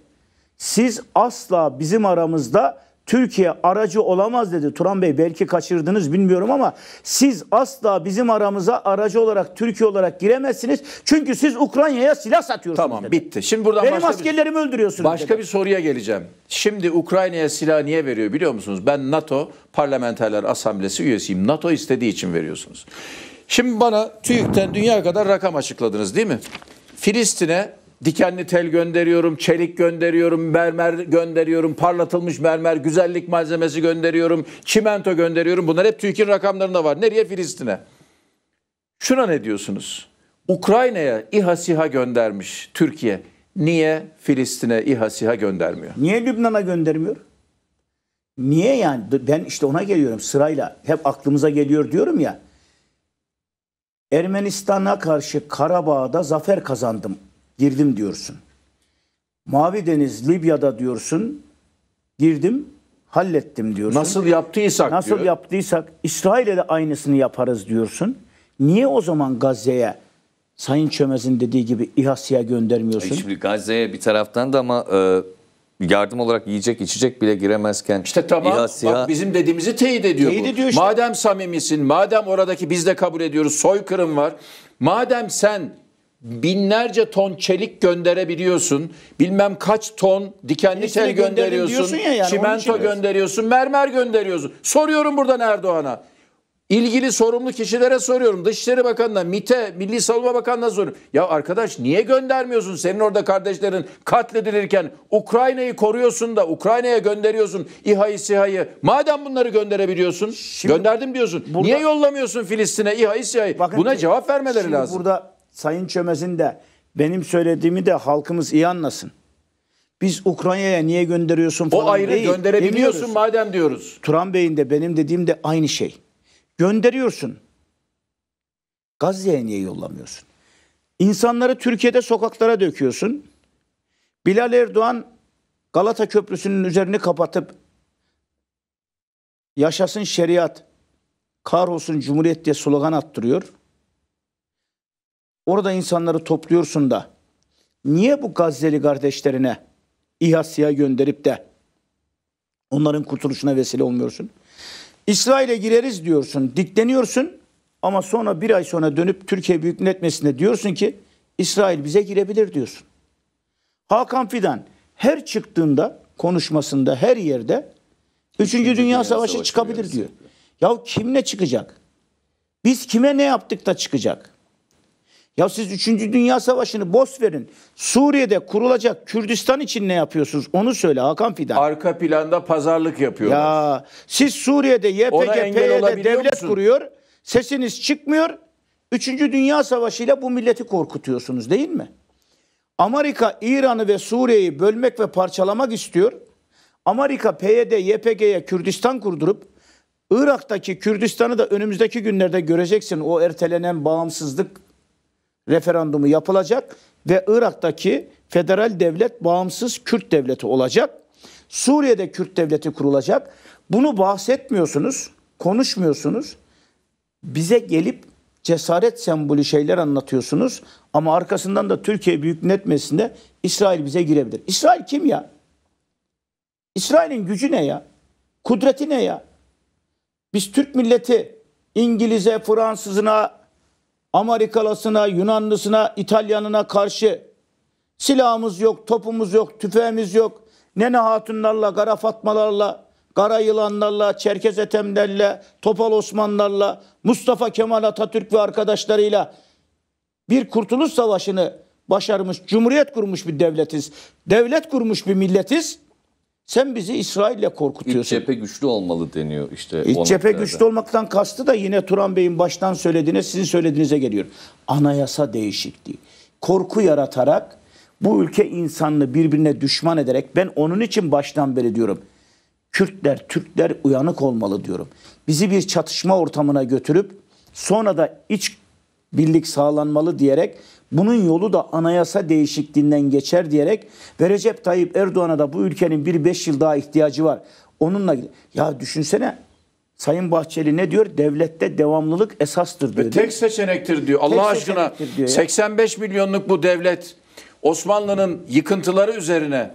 Siz asla bizim aramızda Türkiye aracı olamaz dedi. Turan Bey belki kaçırdınız bilmiyorum ama siz asla bizim aramıza aracı olarak Türkiye olarak giremezsiniz. Çünkü siz Ukrayna'ya silah satıyorsunuz Tamam dedi. bitti. Şimdi buradan Benim başka askerlerimi bir, öldürüyorsunuz Başka dedi. bir soruya geleceğim. Şimdi Ukrayna'ya silah niye veriyor biliyor musunuz? Ben NATO Parlamenterler Asamblesi üyesiyim. NATO istediği için veriyorsunuz. Şimdi bana TÜİK'ten dünya kadar rakam açıkladınız değil mi? Filistin'e Dikenli tel gönderiyorum, çelik gönderiyorum, mermer gönderiyorum, parlatılmış mermer, güzellik malzemesi gönderiyorum, çimento gönderiyorum. Bunlar hep TÜİK'in rakamlarında var. Nereye? Filistin'e. Şuna ne diyorsunuz? Ukrayna'ya İHA SİHA göndermiş Türkiye. Niye Filistin'e İHA SİHA göndermiyor? Niye Lübnan'a göndermiyor? Niye yani? Ben işte ona geliyorum sırayla. Hep aklımıza geliyor diyorum ya. Ermenistan'a karşı Karabağ'da zafer kazandım girdim diyorsun. Mavi Deniz Libya'da diyorsun, girdim, hallettim diyorsun. Nasıl yaptıysak Nasıl diyor. yaptıysak İsrail'e de aynısını yaparız diyorsun. Niye o zaman Gazze'ye Sayın Çömez'in dediği gibi İHA'ya göndermiyorsun? Şimdi Gazze'ye bir taraftan da ama e, yardım olarak yiyecek içecek bile giremezken işte tamam İHA'ya... bak bizim dediğimizi teyit ediyor teyit bu. Ediyor işte. Madem samimisin, madem oradaki biz de kabul ediyoruz soykırım var. Madem sen binlerce ton çelik gönderebiliyorsun. Bilmem kaç ton dikenli Birisine tel gönderiyorsun. Ya yani, çimento gönderiyorsun, mermer gönderiyorsun. Soruyorum buradan Erdoğan'a. İlgili sorumlu kişilere soruyorum. Dışişleri Bakanı'na, MİT'e, Milli Savunma Bakanı'na soruyorum. Ya arkadaş niye göndermiyorsun? Senin orada kardeşlerin katledilirken Ukrayna'yı koruyorsun da Ukrayna'ya gönderiyorsun İHA'yı, SİHA'yı. Madem bunları gönderebiliyorsun, Şimdi, gönderdim diyorsun. Burada, niye yollamıyorsun Filistin'e İHA'yı, SİHA'yı? Buna cevap vermeleri lazım. Burada Sayın Çömez'in de benim söylediğimi de halkımız iyi anlasın. Biz Ukrayna'ya niye gönderiyorsun falan O ayrı değil, gönderebiliyorsun demiyoruz. madem diyoruz. Turan Bey'in de benim dediğim de aynı şey. Gönderiyorsun. Gazze'ye niye yollamıyorsun? İnsanları Türkiye'de sokaklara döküyorsun. Bilal Erdoğan Galata Köprüsü'nün üzerini kapatıp yaşasın şeriat, kahrolsun cumhuriyet diye slogan attırıyor orada insanları topluyorsun da niye bu Gazze'li kardeşlerine İHA'ya gönderip de onların kurtuluşuna vesile olmuyorsun? İsrail'e gireriz diyorsun, dikleniyorsun ama sonra bir ay sonra dönüp Türkiye Büyük Millet Meclisi'nde diyorsun ki İsrail bize girebilir diyorsun. Hakan Fidan her çıktığında konuşmasında her yerde 3. Dünya, Dünya Savaşı, Savaşı çıkabilir diyor. Ya kimle çıkacak? Biz kime ne yaptık da çıkacak? Ya siz 3. Dünya Savaşı'nı boş verin. Suriye'de kurulacak Kürdistan için ne yapıyorsunuz? Onu söyle Hakan Fidan. Arka planda pazarlık yapıyorlar. Ya siz Suriye'de YPG, PYD devlet musun? kuruyor. Sesiniz çıkmıyor. 3. Dünya Savaşı ile bu milleti korkutuyorsunuz değil mi? Amerika İran'ı ve Suriye'yi bölmek ve parçalamak istiyor. Amerika PYD, YPG'ye Kürdistan kurdurup Irak'taki Kürdistan'ı da önümüzdeki günlerde göreceksin. O ertelenen bağımsızlık referandumu yapılacak ve Irak'taki federal devlet bağımsız Kürt devleti olacak. Suriye'de Kürt devleti kurulacak. Bunu bahsetmiyorsunuz, konuşmuyorsunuz. Bize gelip cesaret sembolü şeyler anlatıyorsunuz ama arkasından da Türkiye Büyük Millet Meclisi'nde İsrail bize girebilir. İsrail kim ya? İsrail'in gücü ne ya? Kudreti ne ya? Biz Türk milleti İngiliz'e, Fransız'ına, Amerikalısına, Yunanlısına, İtalyanına karşı silahımız yok, topumuz yok, tüfeğimiz yok. Nene hatunlarla, kara fatmalarla, kara yılanlarla, Çerkez etemlerle, Topal Osmanlarla, Mustafa Kemal Atatürk ve arkadaşlarıyla bir kurtuluş savaşını başarmış, cumhuriyet kurmuş bir devletiz. Devlet kurmuş bir milletiz. Sen bizi İsrail'le korkutuyorsun. İç cephe güçlü olmalı deniyor işte. İç cephe güçlü olmaktan kastı da yine Turan Bey'in baştan söylediğine sizin söylediğinize geliyor. Anayasa değişikliği. Korku yaratarak bu ülke insanını birbirine düşman ederek ben onun için baştan beri diyorum. Kürtler, Türkler uyanık olmalı diyorum. Bizi bir çatışma ortamına götürüp sonra da iç birlik sağlanmalı diyerek bunun yolu da anayasa değişikliğinden geçer diyerek ve Recep Tayyip Erdoğan'a da bu ülkenin bir beş yıl daha ihtiyacı var. Onunla ya düşünsene Sayın Bahçeli ne diyor? Devlette devamlılık esastır diyor. Ve tek seçenektir diyor. Tek Allah aşkına diyor 85 milyonluk bu devlet Osmanlı'nın yıkıntıları üzerine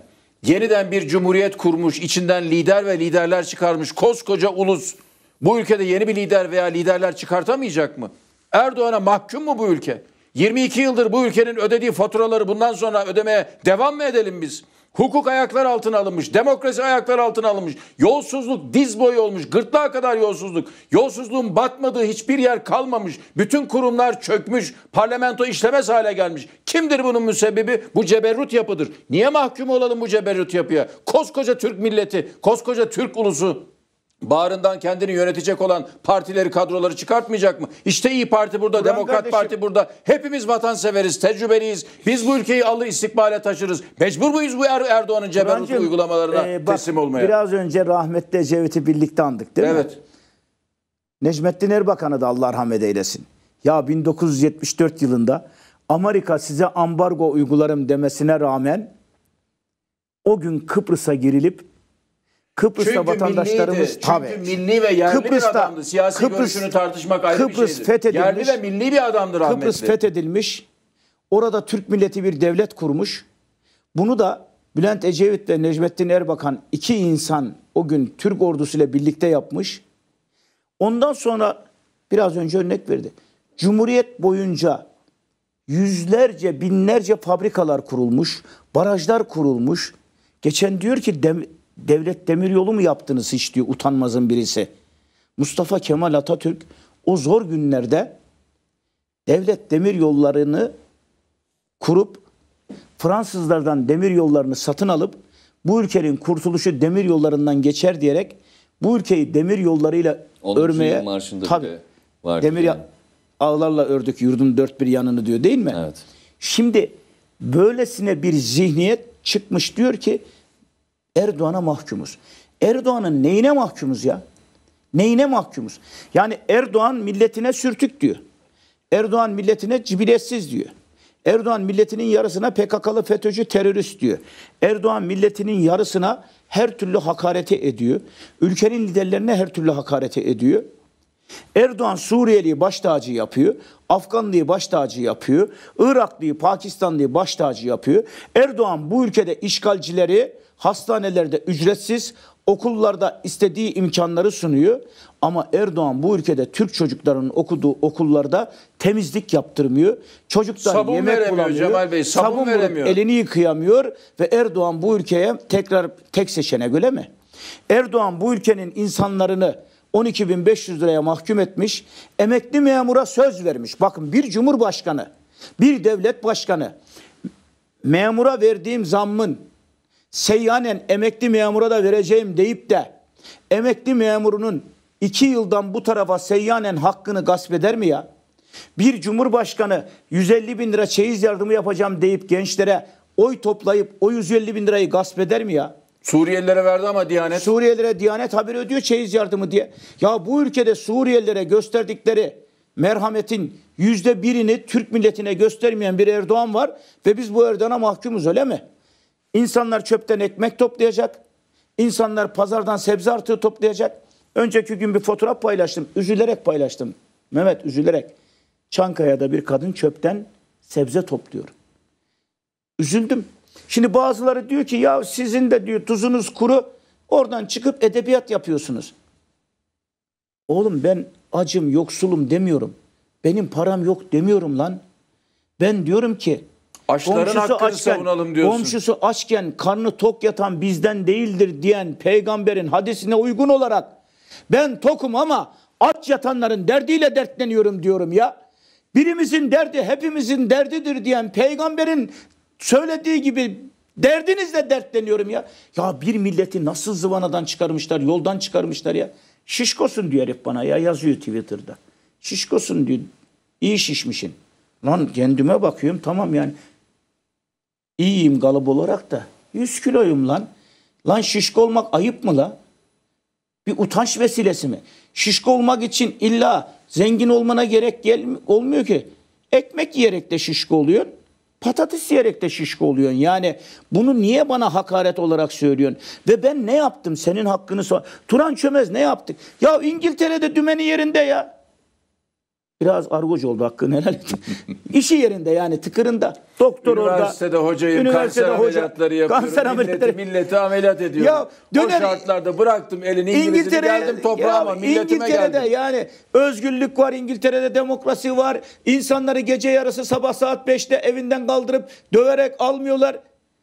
yeniden bir cumhuriyet kurmuş, içinden lider ve liderler çıkarmış koskoca ulus bu ülkede yeni bir lider veya liderler çıkartamayacak mı? Erdoğan'a mahkum mu bu ülke? 22 yıldır bu ülkenin ödediği faturaları bundan sonra ödemeye devam mı edelim biz? Hukuk ayaklar altına alınmış, demokrasi ayaklar altına alınmış, yolsuzluk diz boyu olmuş, gırtlağa kadar yolsuzluk, yolsuzluğun batmadığı hiçbir yer kalmamış, bütün kurumlar çökmüş, parlamento işlemez hale gelmiş. Kimdir bunun müsebbibi? Bu ceberrut yapıdır. Niye mahkum olalım bu ceberrut yapıya? Koskoca Türk milleti, koskoca Türk ulusu bağrından kendini yönetecek olan partileri kadroları çıkartmayacak mı? İşte İyi Parti burada, Kur'an Demokrat kardeşim, Parti burada. Hepimiz vatanseveriz, tecrübeliyiz. Biz bu ülkeyi alır istikbale taşırız. Mecbur muyuz bu er, Erdoğan'ın ceberut uygulamalarına e, bak, teslim olmaya? Biraz önce rahmetli Ecevit'i birlikte andık değil evet. mi? Necmettin Erbakan'a da Allah rahmet eylesin. Ya 1974 yılında Amerika size ambargo uygularım demesine rağmen o gün Kıbrıs'a girilip Kıbrıs'ta çünkü vatandaşlarımız milliydi, tabii. Çünkü milli ve yerli Kıbrıs'ta, bir adamdı. Siyasi Kıbrıs, görüşünü tartışmak ayrı Kıbrıs bir şeydi. Fethedilmiş, yerli ve milli bir adamdı rahmetli. Kıbrıs fethedilmiş. Orada Türk milleti bir devlet kurmuş. Bunu da Bülent Ecevit ve Necmettin Erbakan iki insan o gün Türk ordusuyla birlikte yapmış. Ondan sonra biraz önce örnek verdi. Cumhuriyet boyunca yüzlerce, binlerce fabrikalar kurulmuş, barajlar kurulmuş. Geçen diyor ki dem, devlet demir yolu mu yaptınız hiç diyor utanmazın birisi. Mustafa Kemal Atatürk o zor günlerde devlet demir yollarını kurup Fransızlardan demir yollarını satın alıp bu ülkenin kurtuluşu demir yollarından geçer diyerek bu ülkeyi demir yollarıyla örmeye tabi demir yani. ağlarla ördük yurdun dört bir yanını diyor değil mi? Evet. Şimdi böylesine bir zihniyet çıkmış diyor ki Erdoğan'a mahkumuz. Erdoğan'ın neyine mahkumuz ya? Neyine mahkumuz? Yani Erdoğan milletine sürtük diyor. Erdoğan milletine cibiletsiz diyor. Erdoğan milletinin yarısına PKK'lı FETÖ'cü terörist diyor. Erdoğan milletinin yarısına her türlü hakareti ediyor. Ülkenin liderlerine her türlü hakareti ediyor. Erdoğan Suriyeli'yi baş tacı yapıyor. Afganlıyı baş tacı yapıyor. Iraklıyı, Pakistanlıyı baş tacı yapıyor. Erdoğan bu ülkede işgalcileri, hastanelerde ücretsiz, okullarda istediği imkanları sunuyor. Ama Erdoğan bu ülkede Türk çocuklarının okuduğu okullarda temizlik yaptırmıyor. Çocuklar sabun yemek bulamıyor. Cemal Bey, sabun, sabun veremiyor. elini yıkayamıyor ve Erdoğan bu ülkeye tekrar tek seçene öyle mi? Erdoğan bu ülkenin insanlarını 12.500 liraya mahkum etmiş. Emekli memura söz vermiş. Bakın bir cumhurbaşkanı, bir devlet başkanı memura verdiğim zammın seyyanen emekli memura da vereceğim deyip de emekli memurunun iki yıldan bu tarafa seyyanen hakkını gasp eder mi ya? Bir cumhurbaşkanı 150 bin lira çeyiz yardımı yapacağım deyip gençlere oy toplayıp o 150 bin lirayı gasp eder mi ya? Suriyelilere verdi ama Diyanet. Suriyelilere Diyanet haber ödüyor çeyiz yardımı diye. Ya bu ülkede Suriyelilere gösterdikleri merhametin yüzde birini Türk milletine göstermeyen bir Erdoğan var ve biz bu Erdoğan'a mahkumuz öyle mi? İnsanlar çöpten ekmek toplayacak. İnsanlar pazardan sebze artığı toplayacak. Önceki gün bir fotoğraf paylaştım. Üzülerek paylaştım. Mehmet üzülerek. Çankaya'da bir kadın çöpten sebze topluyor. Üzüldüm. Şimdi bazıları diyor ki ya sizin de diyor tuzunuz kuru oradan çıkıp edebiyat yapıyorsunuz. Oğlum ben acım yoksulum demiyorum. Benim param yok demiyorum lan. Ben diyorum ki Açların komşusu hakkını açken, savunalım diyorsun. Komşusu açken karnı tok yatan bizden değildir diyen peygamberin hadisine uygun olarak ben tokum ama aç yatanların derdiyle dertleniyorum diyorum ya. Birimizin derdi hepimizin derdidir diyen peygamberin söylediği gibi derdinizle dertleniyorum ya. Ya bir milleti nasıl zıvanadan çıkarmışlar, yoldan çıkarmışlar ya. Şişkosun diyor hep bana ya yazıyor Twitter'da. Şişkosun diyor. İyi şişmişin. Lan kendime bakıyorum tamam yani. İyiyim kalıp olarak da. 100 kiloyum lan. Lan şişko olmak ayıp mı la? Bir utanç vesilesi mi? Şişko olmak için illa zengin olmana gerek gel olmuyor ki. Ekmek yiyerek de şişko oluyorsun. Patates yiyerek de şişko oluyorsun. Yani bunu niye bana hakaret olarak söylüyorsun? Ve ben ne yaptım senin hakkını sor. Turan Çömez ne yaptık? Ya İngiltere'de dümeni yerinde ya. Biraz argocu oldu hakkını helal *laughs* işi yerinde yani tıkırında. Doktor üniversitede orada. Hocayım, üniversitede kanser hoca, ameliyatları yapıyorum. Kanser ameliyatları. Milleti, milleti ameliyat ediyorum. Ya, döner, o şartlarda bıraktım elini İngiltere, geldim toprağıma ya, milletime İngiltere'de geldim. yani özgürlük var İngiltere'de demokrasi var. insanları gece yarısı sabah saat 5'te evinden kaldırıp döverek almıyorlar.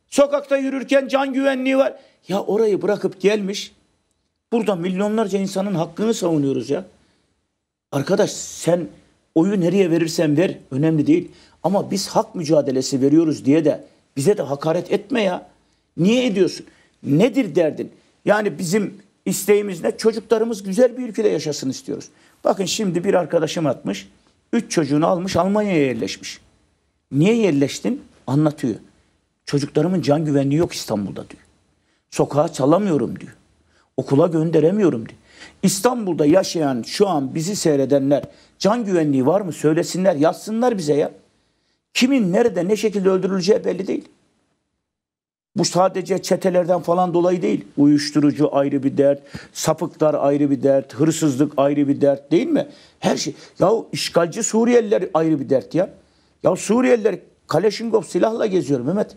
Sokakta yürürken can güvenliği var. Ya orayı bırakıp gelmiş. Burada milyonlarca insanın hakkını savunuyoruz ya. Arkadaş sen Oyu nereye verirsen ver önemli değil. Ama biz hak mücadelesi veriyoruz diye de bize de hakaret etme ya. Niye ediyorsun? Nedir derdin? Yani bizim isteğimiz ne? Çocuklarımız güzel bir ülkede yaşasın istiyoruz. Bakın şimdi bir arkadaşım atmış. Üç çocuğunu almış Almanya'ya yerleşmiş. Niye yerleştin? Anlatıyor. Çocuklarımın can güvenliği yok İstanbul'da diyor. Sokağa çalamıyorum diyor. Okula gönderemiyorum diyor. İstanbul'da yaşayan şu an bizi seyredenler can güvenliği var mı söylesinler yazsınlar bize ya. Kimin nerede ne şekilde öldürüleceği belli değil. Bu sadece çetelerden falan dolayı değil. Uyuşturucu ayrı bir dert, sapıklar ayrı bir dert, hırsızlık ayrı bir dert değil mi? Her şey. Ya işgalci Suriyeliler ayrı bir dert ya. Ya Suriyeliler Kaleşnikov silahla geziyor Mehmet.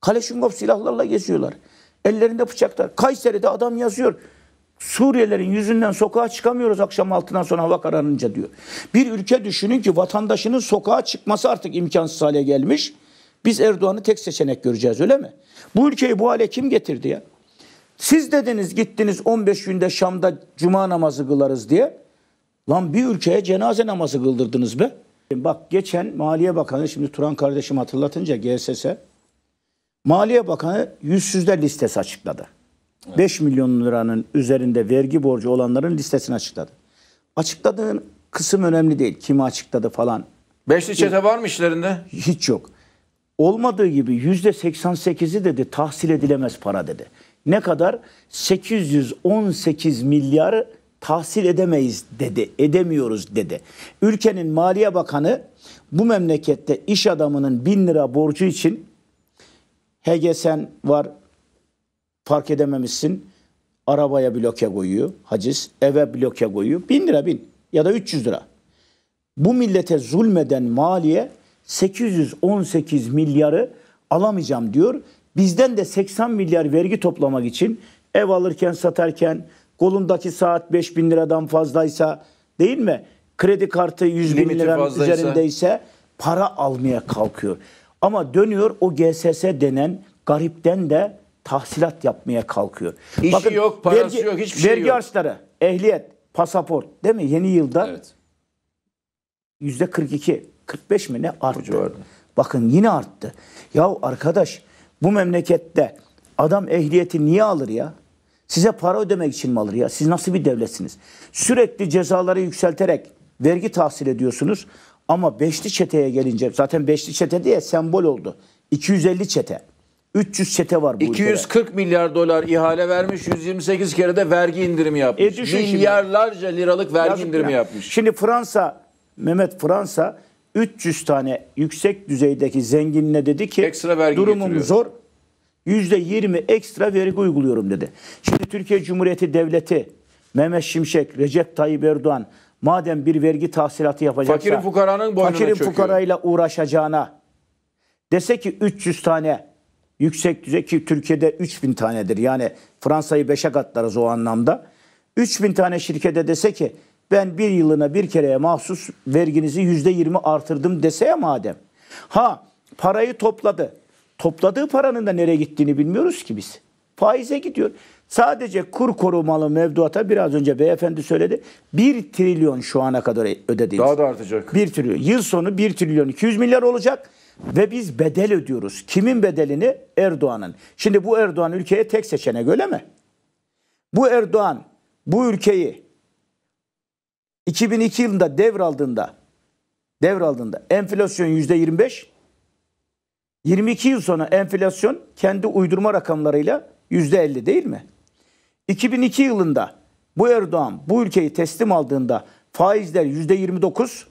Kaleşnikov silahlarla geziyorlar. Ellerinde bıçaklar. Kayseri'de adam yazıyor. Suriyelerin yüzünden sokağa çıkamıyoruz akşam altından sonra hava kararınca diyor. Bir ülke düşünün ki vatandaşının sokağa çıkması artık imkansız hale gelmiş. Biz Erdoğan'ı tek seçenek göreceğiz öyle mi? Bu ülkeyi bu hale kim getirdi ya? Siz dediniz gittiniz 15 günde Şam'da cuma namazı kılarız diye. Lan bir ülkeye cenaze namazı kıldırdınız be. Bak geçen Maliye Bakanı şimdi Turan kardeşim hatırlatınca GSS Maliye Bakanı yüzsüzler listesi açıkladı. 5 milyon liranın üzerinde vergi borcu olanların listesini açıkladı. Açıkladığın kısım önemli değil. Kimi açıkladı falan. Beşli çete ee, var mı işlerinde? Hiç yok. Olmadığı gibi yüzde 88'i dedi tahsil edilemez para dedi. Ne kadar? 818 milyarı tahsil edemeyiz dedi. Edemiyoruz dedi. Ülkenin Maliye Bakanı bu memlekette iş adamının bin lira borcu için HGS'n var, Fark edememişsin. Arabaya bloke koyuyor haciz. Eve bloke koyuyor. Bin lira bin ya da 300 lira. Bu millete zulmeden maliye 818 milyarı alamayacağım diyor. Bizden de 80 milyar vergi toplamak için ev alırken satarken kolundaki saat 5 bin liradan fazlaysa değil mi? Kredi kartı 100 bin Limiti liranın fazlaysa. üzerindeyse para almaya kalkıyor. Ama dönüyor o GSS denen garipten de tahsilat yapmaya kalkıyor. İşi Bakın, yok, parası vergi, yok, hiçbir şey yok. Vergi harçları, ehliyet, pasaport değil mi? Yeni yılda evet. %42, 45 mi ne arttı? Bakın yine arttı. Ya arkadaş bu memlekette adam ehliyeti niye alır ya? Size para ödemek için mi alır ya? Siz nasıl bir devletsiniz? Sürekli cezaları yükselterek vergi tahsil ediyorsunuz. Ama beşli çeteye gelince zaten beşli çete diye sembol oldu. 250 çete. 300 çete var bu 240 ülkede. milyar dolar ihale vermiş, 128 kere de vergi indirimi yapmış. E Milyarlarca liralık vergi Yazık indirimi ya. yapmış. Şimdi Fransa, Mehmet Fransa 300 tane yüksek düzeydeki zenginine dedi ki ekstra vergi durumum getiriyor. zor. %20 ekstra vergi uyguluyorum dedi. Şimdi Türkiye Cumhuriyeti Devleti, Mehmet Şimşek, Recep Tayyip Erdoğan madem bir vergi tahsilatı yapacaksa fakirin fukaranın boynuna fakirin çöküyor. fukarayla uğraşacağına dese ki 300 tane yüksek düzey ki Türkiye'de 3000 tanedir. Yani Fransa'yı beşe katlarız o anlamda. 3000 tane şirkete dese ki ben bir yılına bir kereye mahsus verginizi %20 artırdım dese ya madem. Ha parayı topladı. Topladığı paranın da nereye gittiğini bilmiyoruz ki biz. Faize gidiyor. Sadece kur korumalı mevduata biraz önce beyefendi söyledi. 1 trilyon şu ana kadar ödediğimiz. Daha da artacak. 1 trilyon. Yıl sonu 1 trilyon 200 milyar olacak. Ve biz bedel ödüyoruz. Kimin bedelini? Erdoğan'ın. Şimdi bu Erdoğan ülkeye tek seçenek öyle mi? Bu Erdoğan bu ülkeyi 2002 yılında devraldığında devraldığında enflasyon %25 22 yıl sonra enflasyon kendi uydurma rakamlarıyla %50 değil mi? 2002 yılında bu Erdoğan bu ülkeyi teslim aldığında faizler %29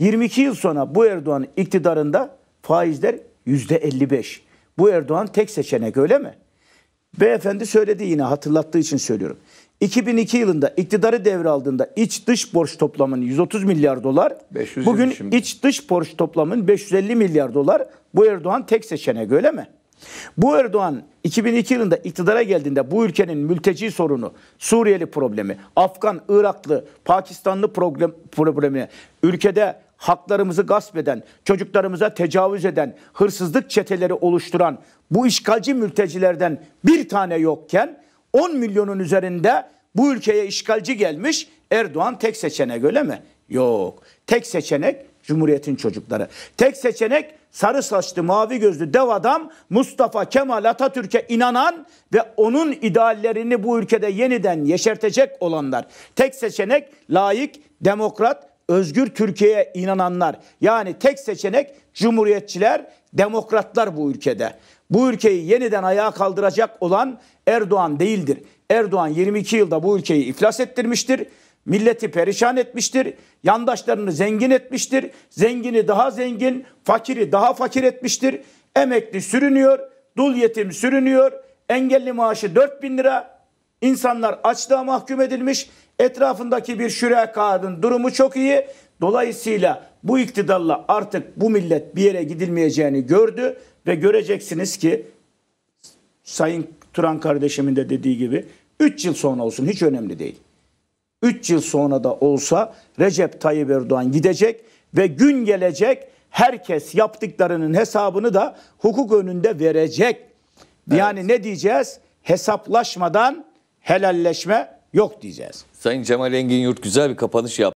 22 yıl sonra bu Erdoğan iktidarında faizler %55. Bu Erdoğan tek seçenek öyle mi? Beyefendi söyledi yine hatırlattığı için söylüyorum. 2002 yılında iktidarı devraldığında iç dış borç toplamının 130 milyar dolar. Bugün şimdi. iç dış borç toplamının 550 milyar dolar. Bu Erdoğan tek seçenek öyle mi? Bu Erdoğan 2002 yılında iktidara geldiğinde bu ülkenin mülteci sorunu, Suriyeli problemi, Afgan, Iraklı, Pakistanlı problem, problemi, ülkede haklarımızı gasp eden, çocuklarımıza tecavüz eden, hırsızlık çeteleri oluşturan bu işgalci mültecilerden bir tane yokken 10 milyonun üzerinde bu ülkeye işgalci gelmiş Erdoğan tek seçenek öyle mi? Yok. Tek seçenek Cumhuriyet'in çocukları. Tek seçenek sarı saçlı mavi gözlü dev adam Mustafa Kemal Atatürk'e inanan ve onun ideallerini bu ülkede yeniden yeşertecek olanlar. Tek seçenek layık, demokrat, özgür Türkiye'ye inananlar yani tek seçenek cumhuriyetçiler, demokratlar bu ülkede. Bu ülkeyi yeniden ayağa kaldıracak olan Erdoğan değildir. Erdoğan 22 yılda bu ülkeyi iflas ettirmiştir. Milleti perişan etmiştir. Yandaşlarını zengin etmiştir. Zengini daha zengin, fakiri daha fakir etmiştir. Emekli sürünüyor, dul yetim sürünüyor. Engelli maaşı 4 bin lira. İnsanlar açlığa mahkum edilmiş. Etrafındaki bir şürekanın durumu çok iyi. Dolayısıyla bu iktidarla artık bu millet bir yere gidilmeyeceğini gördü ve göreceksiniz ki Sayın Turan kardeşimin de dediği gibi 3 yıl sonra olsun hiç önemli değil. 3 yıl sonra da olsa Recep Tayyip Erdoğan gidecek ve gün gelecek herkes yaptıklarının hesabını da hukuk önünde verecek. Evet. Yani ne diyeceğiz? Hesaplaşmadan helalleşme yok diyeceğiz. Sayın Cemal Engin Yurt güzel bir kapanış yaptı.